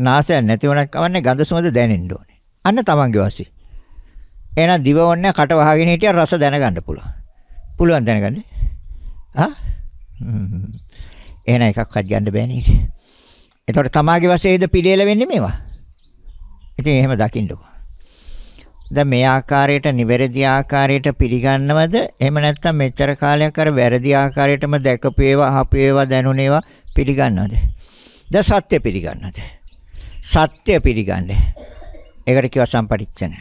නාසය නැති වුණත් කවන්න ගඳ සුවඳ දැනෙන්න ඕනේ. අන්න තමන්ගේ වශයෙන්. එහෙනම් දිව ඕන්නේ කට වහගෙන හිටියා රස දැනගන්න පුළුවන්. පුළුවන් දැනගන්නේ. ආ එහෙනම් එකක්වත් ගන්න බෑ නේද? එතකොට තමාගේ වශයෙන්ද පිළියෙල වෙන්නේ මේවා. ඉතින් එහෙම දකින්නකෝ. දැන් මේ ආකාරයට නිවැරදි ආකාරයට පිළිගන්නවද? එහෙම නැත්නම් මෙච්චර කාලයක් අර වැරදි ආකාරයටම දැකපු ඒවා, අහපු ඒවා, දැනුනේවා පිළිගන්නවද? දැන් සත්‍ය පිළිගන්නවද? සත්‍ය පිළිගන්නේ. ඒකට කියව සම්පටිච්ඡන.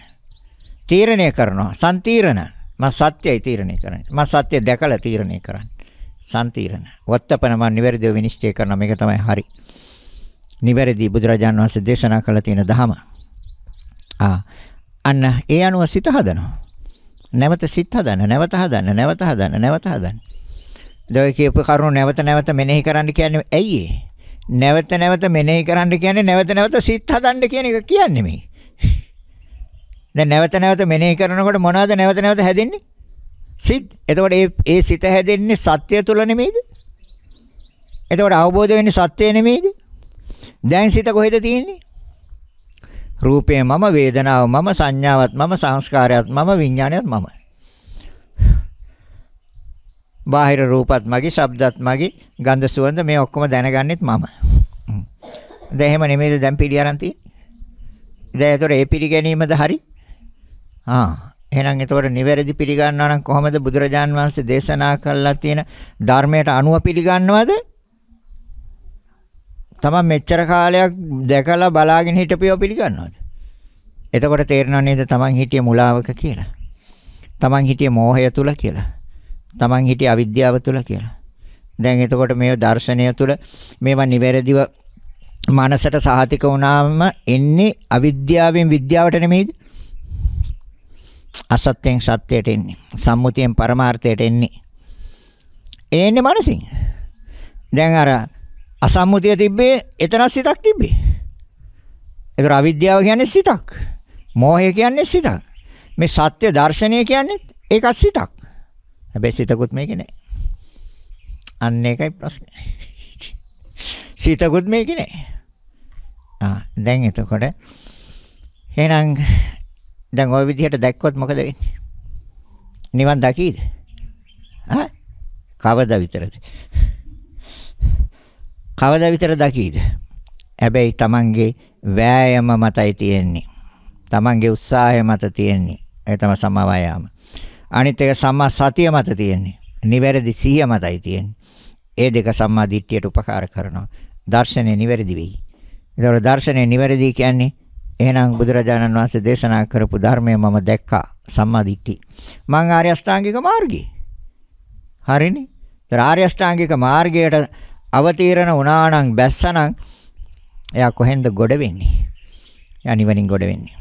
තීරණය කරනවා. සම්තිරණ. මම සත්‍යයි තීරණය කරන්නේ. මම සත්‍ය දැකලා තීරණය කරන්නේ. සම්තිරණ. වත්තපන මම නිවැරදිව විනිශ්චය කරන මේක තමයි හරි. නිවැරදි බුදුරජාන් වහන්සේ දේශනා කළ තියෙන ධහම. ආ අන්න ඒ අනුව සිත හදනවා. නැවත සිත හදන්න, නැවත හදන්න, නැවත හදන්න, නැවත හදන්න. දෝයි කියපු කරුණු නැවත නැවත මෙනෙහි කරන්න කියන්නේ ඇයි නැවත නැවත මෙනෙහි කරන්න කියන්නේ නැවත නැවත සිත හදන්න කියන එක කියන්නේ මේ. දැන් නැවත නැවත මෙනෙහි කරනකොට මොනවද නැවත නැවත හැදෙන්නේ? සිත් එතකොට ඒ ඒ සිත හැදෙන්නේ සත්‍ය තුල නෙමෙයිද? එතකොට අවබෝධ වෙන්නේ සත්‍ය නෙමෙයිද? දැන් සිත කොහෙද තියෙන්නේ? රූපය මම වේදනාව මම සංඥාවත් මම සංස්කාරයත් මම විඥානයත් මම. බාහිර රූපත් මගේ, ශබ්දත් මගේ, ගන්ධ සුවඳ මේ ඔක්කොම දැනගන්නෙත් මම. දැන් එහෙම නෙමෙයිද දැන් පිළි අරන් තියෙන්නේ? දැන් ඒතර ඒ පිළි ගැනීමද හරි? ආ එහෙනම් එතකොට නිවැරදි පිළිගන්නවා නම් කොහොමද බුදුරජාන් වහන්සේ දේශනා කළා තියෙන ධර්මයට අනුව පිළිගන්නවද? තමන් මෙච්චර කාලයක් දැකලා බලාගෙන හිටපියව පිළිගන්නවද? එතකොට තේරෙනව නේද තමන් හිටියේ මුලාවක කියලා. තමන් හිටියේ මෝහය තුල කියලා. තමන් හිටියේ අවිද්‍යාව තුල කියලා. දැන් එතකොට මේ දර්ශනය තුල මේවා නිවැරදිව මනසට සහතික වුණාම එන්නේ අවිද්‍යාවෙන් විද්‍යාවට නෙමෙයිද? අසත්‍යයෙන් සත්‍යයට එන්නේ. සම්මුතියෙන් පරමාර්ථයට එන්නේ. ඒ එන්නේ මනසින්. දැන් අර අසම්මුතිය තිබ්බේ එතන සිතක් තිබ්බේ. ඒතර අවිද්‍යාව කියන්නේ සිතක්. මෝහය කියන්නේ සිතක්. මේ සත්‍ය දර්ශනය කියන්නේ ඒකත් සිතක්. හැබැයි සිතකුත් මේකේ නැහැ. අන්න ඒකයි ප්‍රශ්නේ. සිතකුත් මේකේ නැහැ. ආ දැන් එතකොට එහෙනම් දැන් ওই විදිහට දැක්කොත් මොකද වෙන්නේ? නිවන් දකීද? ආ? කවදා විතරද? කවදා විතර දකීද? හැබැයි Tamange වෑයම මතයි තියෙන්නේ. Tamange උත්සාහය මත තියෙන්නේ. ඒ තමයි සමවයාම. අනිත් එක සම්මා සතිය මත තියෙන්නේ. නිවැරදි සිහිය මතයි තියෙන්නේ. ඒ දෙක සම්මා දිට්ඨියට උපකාර කරනවා. දර්ශනය නිවැරදි වෙයි. ඒතකොට දර්ශනය නිවැරදි කියන්නේ එහෙනම් බුදුරජාණන් වහන්සේ දේශනා කරපු ධර්මය මම දැක්කා සම්මා දිට්ඨි. මං ආර්ය අෂ්ටාංගික මාර්ගේ. හරිනේ. ඒතර ආර්ය අෂ්ටාංගික මාර්ගයට අවතීර්ණ වුණා නම් බැස්සනම් එයා කොහෙන්ද ගොඩ වෙන්නේ? එයා නිවනින් ගොඩ වෙන්නේ.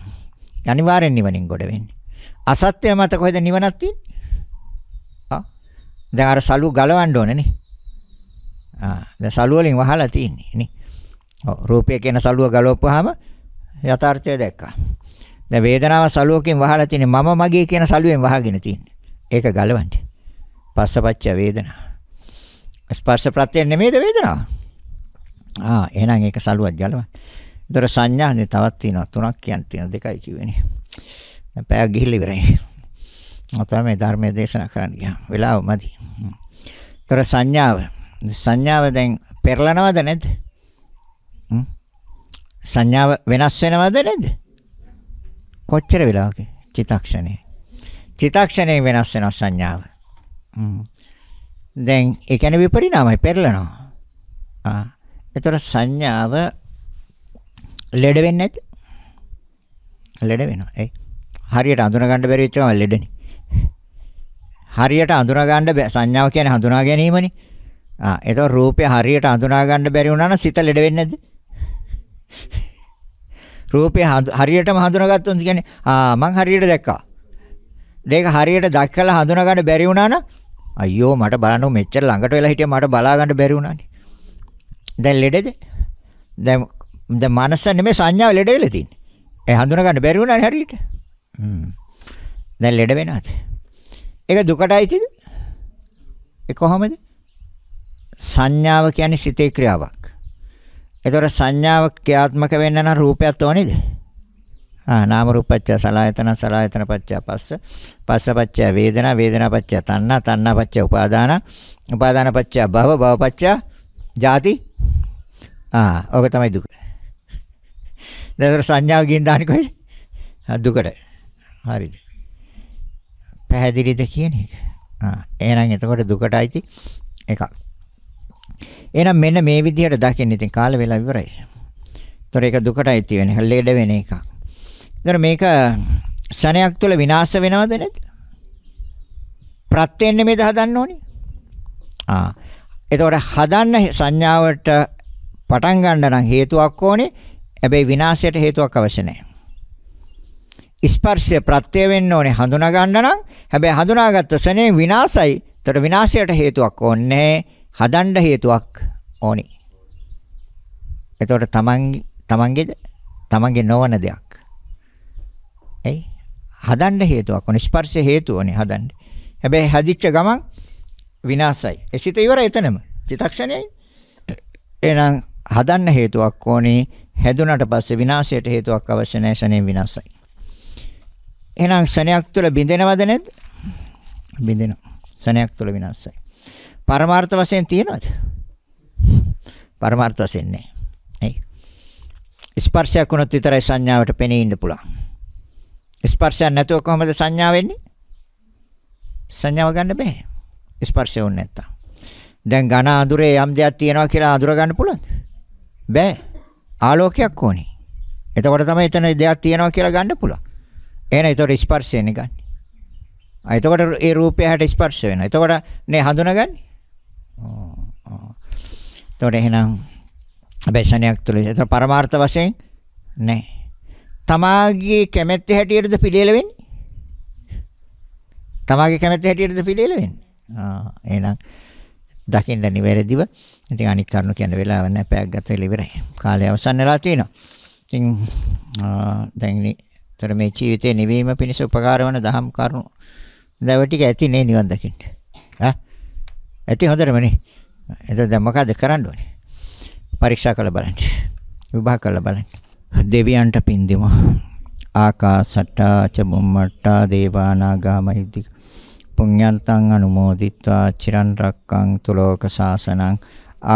අනිවාර්යෙන් නිවනින් ගොඩ වෙන්නේ. අසත්‍ය මත කොහෙද නිවනක් තියෙන්නේ? ආ. දැන් අර සලු ගලවන්න ඕනේ නේ. ආ. දැන් සලු වලින් වහලා තියෙන්නේ නේ. ඔව් රූපය කියන සලුව ගලවපුවාම යථාර්ථය දැක්කා. දැන් වේදනාව සලුවකින් වහලා තියෙන්නේ මම මගේ කියන සලුවෙන් වහගෙන තියෙන්නේ. ඒක ගලවන්නේ. පස්සපච්ච වේදනා. ස්පර්ශ ප්‍රත්‍යය නෙමෙයිද වේදනාව? ආ එහෙනම් ඒක සලුවක් ගලවන්න. ඒතර සංඥානේ තවත් තියෙනවා තුනක් කියන්න තියෙන දෙකයි කිව්වනේ. දැන් පැයක් ගිහිල්ලා ඉවරයි. මම මේ ධර්මයේ දේශනා කරන්න ගියා. වෙලාව මදි. ඒතර සංඥාව. සංඥාව දැන් පෙරලනවද නැද්ද? හ්ම් සංඥාව වෙනස් වෙනවද නැද්ද? කොච්චර වෙලාවක? චිතක්ෂණේ. චිතක්ෂණේ වෙනස් වෙනවා සංඥාව. දැන් ඒ කියන්නේ විපරිණාමයි පෙරලනවා. ආ. ඒතර සංඥාව ලෙඩ වෙන්නේ නැද්ද? ලෙඩ වෙනවා. ඒ හරියට අඳුන ගන්න බැරි වෙච්චම ලෙඩනේ. හරියට අඳුනා ගන්න සංඥාව කියන්නේ හඳුනා ගැනීමනේ. ආ ඒතකොට රූපය හරියට අඳුනා ගන්න බැරි වුණා නම් සිත ලෙඩ වෙන්නේ නැද්ද? *laughs* රූපේ හරියටම හඳුනාගත්තොත් කියන්නේ ආ මං හරියට දැක්කා. දෙක හරියට දැක්කලා හඳුනා ගන්න බැරි වුණා නම් අයියෝ මට බලන්න මෙච්චර ළඟට වෙලා හිටියා මට බලා ගන්න බැරි වුණානේ. දැන් ලෙඩද? දැන් දැන් මනස නෙමෙයි සංඥාව ලෙඩ වෙලා තින්නේ. ඒ හඳුනා ගන්න බැරි වුණානේ හරියට. හ්ම්. දැන් ලෙඩ වෙනවද? ඒක දුකටයි තියද? ඒ කොහොමද? සංඥාව කියන්නේ සිතේ ක්‍රියාවක්. එතකොට සංඥාව ක්‍රියාත්මක වෙන්න නම් රූපයක් ඕනේද? ආ නාම රූපච්ච සලායතන සලායතන පච්ච පස්ස පස්ස පච්ච වේදනා වේදනා පච්ච තණ්හා තණ්හා පච්ච උපාදාන උපාදාන පච්ච භව භව පච්ච ජාති ආ ඕක තමයි දුක. දැන් සංඥාව ගින් දාන්නේ කොහෙද? දුකට. හරිද? පැහැදිලිද කියන එක? ආ එහෙනම් එතකොට දුකට අයිති එකක්. එහෙනම් මෙන්න මේ විදිහට දකින්න ඉතින් කාල වේලා ඉවරයි. ඒතර ඒක දුකටයි තියෙන එක ලෙඩ වෙන එකක්. ඒතර මේක ශණයක් තුළ විනාශ වෙනවද නැද්ද? ප්‍රත්‍යෙන්නේ මේද හදන්න ඕනේ. ආ. ඒතකොට හදන්න සංඥාවට පටන් ගන්න නම් හේතුවක් ඕනේ. හැබැයි විනාශයට හේතුවක් අවශ්‍ය නැහැ. ස්පර්ශය ප්‍රත්‍ය වෙන්න ඕනේ හඳුනා ගන්න නම් හැබැයි හඳුනාගත්ත සනේ විනාසයි. ඒතර විනාශයට හේතුවක් ඕනේ නැහැ. හදන්න හේතුවක් ඕනි. එතකොට තමන් තමන්ගේද තමන්ගේ නොවන දෙයක්. එයි හදන්න හේතුවක් ඕනි. ස්පර්ශ හේතුව ඕනි හදන්න. හැබැයි හදිච්ච ගමන් විනාශයි. ඒ සිත ඉවර එතනම. චිතක්ෂණයයි. එහෙනම් හදන්න හේතුවක් ඕනේ. හැදුනට පස්සේ විනාශයට හේතුවක් අවශ්‍ය නැහැ. ශනේ විනාශයි. එහෙනම් ශනයක් තුළ බිඳෙනවද නැද්ද? බිඳෙනවා. ශනයක් තුළ විනාශයි. පරමාර්ථ වශයෙන් තියෙනවද? පරමාර්ථ වශයෙන් නැහැ. එයි. ස්පර්ශයක් වුණොත් විතරයි සංඥාවට පෙනී ඉන්න පුළුවන්. ස්පර්ශයක් නැතුව කොහොමද සංඥා වෙන්නේ? සංඥාව ගන්න බෑ. ස්පර්ශය වුණ නැත්තම්. දැන් ඝන අඳුරේ යම් දෙයක් තියෙනවා කියලා අඳුර ගන්න පුළුවන්ද? බෑ. ආලෝකයක් ඕනේ. එතකොට තමයි එතන දෙයක් තියෙනවා කියලා ගන්න පුළුවන්. එහෙනම් ඒතකොට ස්පර්ශයනේ ගන්න. ආ එතකොට ඒ රූපය හැට ස්පර්ශ වෙනවා. එතකොට නේ හඳුනාගන්නේ. එතකොට එහෙනම් අභේෂණයක් තුළ ඒතර පරමාර්ථ වශයෙන් නැහැ. තමාගේ කැමැත්ත හැටියටද පිළියෙල වෙන්නේ? තමාගේ කැමැත්ත හැටියටද පිළියෙල වෙන්නේ? ආ එහෙනම් දකින්න නිවැරදිව. ඉතින් අනිත් කරුණු කියන්න වෙලාව නැහැ. පැයක් ගත වෙලා ඉවරයි. කාලය අවසන් වෙලා තියෙනවා. ඉතින් දැන් තර මේ ජීවිතේ නිවීම පිණිස උපකාර වන දහම් කරුණු දැව ටික ඇති නේ නිවන් දකින්න. ඈ ඇති හොඳටම නේ. එතකොට දැන් මොකද කරන්න ඕනේ? පරීක්ෂා කරලා බලන්න. විභාග කරලා බලන්න. දෙවියන්ට පින් දෙමු. ආකාසට්ටා ච බුම්මට්ටා දේවානාගා මහිද්దిక පුඤ්ඤන්තං අනුමෝදිත්වා චිරන් රක්කං තුලෝක සාසනං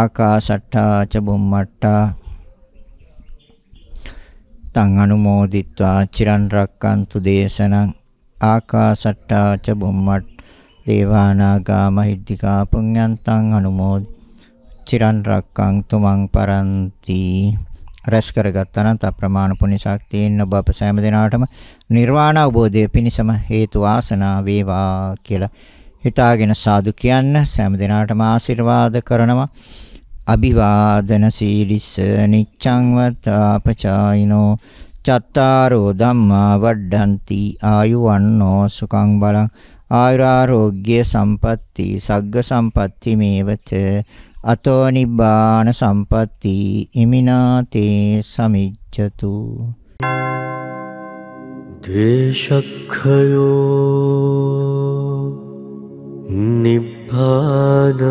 ආකාසට්ටා ච බුම්මට්ටා තං අනුමෝදිත්වා චිරන් රක්කන්තු දේශනං ආකාසට්ටා ච බුම්මට්ටා දේවානාගා මහිද්దికා පුඤ්ඤන්තං අනුමෝදි චිරන් රක්කං තුමන් පරන්ති රැස් කරගත් අනන්ත අප්‍රමාණ පුණ්‍ය ශක්තියෙන් ඔබ අප සෑම දිනාටම නිර්වාණ අවබෝධය පිණිසම හේතු ආසනා වේවා කියලා හිතාගෙන සාදු කියන්න සෑම දිනාටම ආශිර්වාද කරනවා අභිවාදන සීලිස නිච්ඡං වතාපචායිනෝ චත්තාරෝ ධම්මා වඩ්ඩಂತಿ ආයු වන්නෝ සුඛං බලං ආයුරාෝග්‍ය සම්පatti සග්ග සම්පatti මේවච අතෝ නිබ්බාන සම්පatti ඉමිනාතේ සමිච්ඡතු දේශක්ඛයෝ නිබ්බානං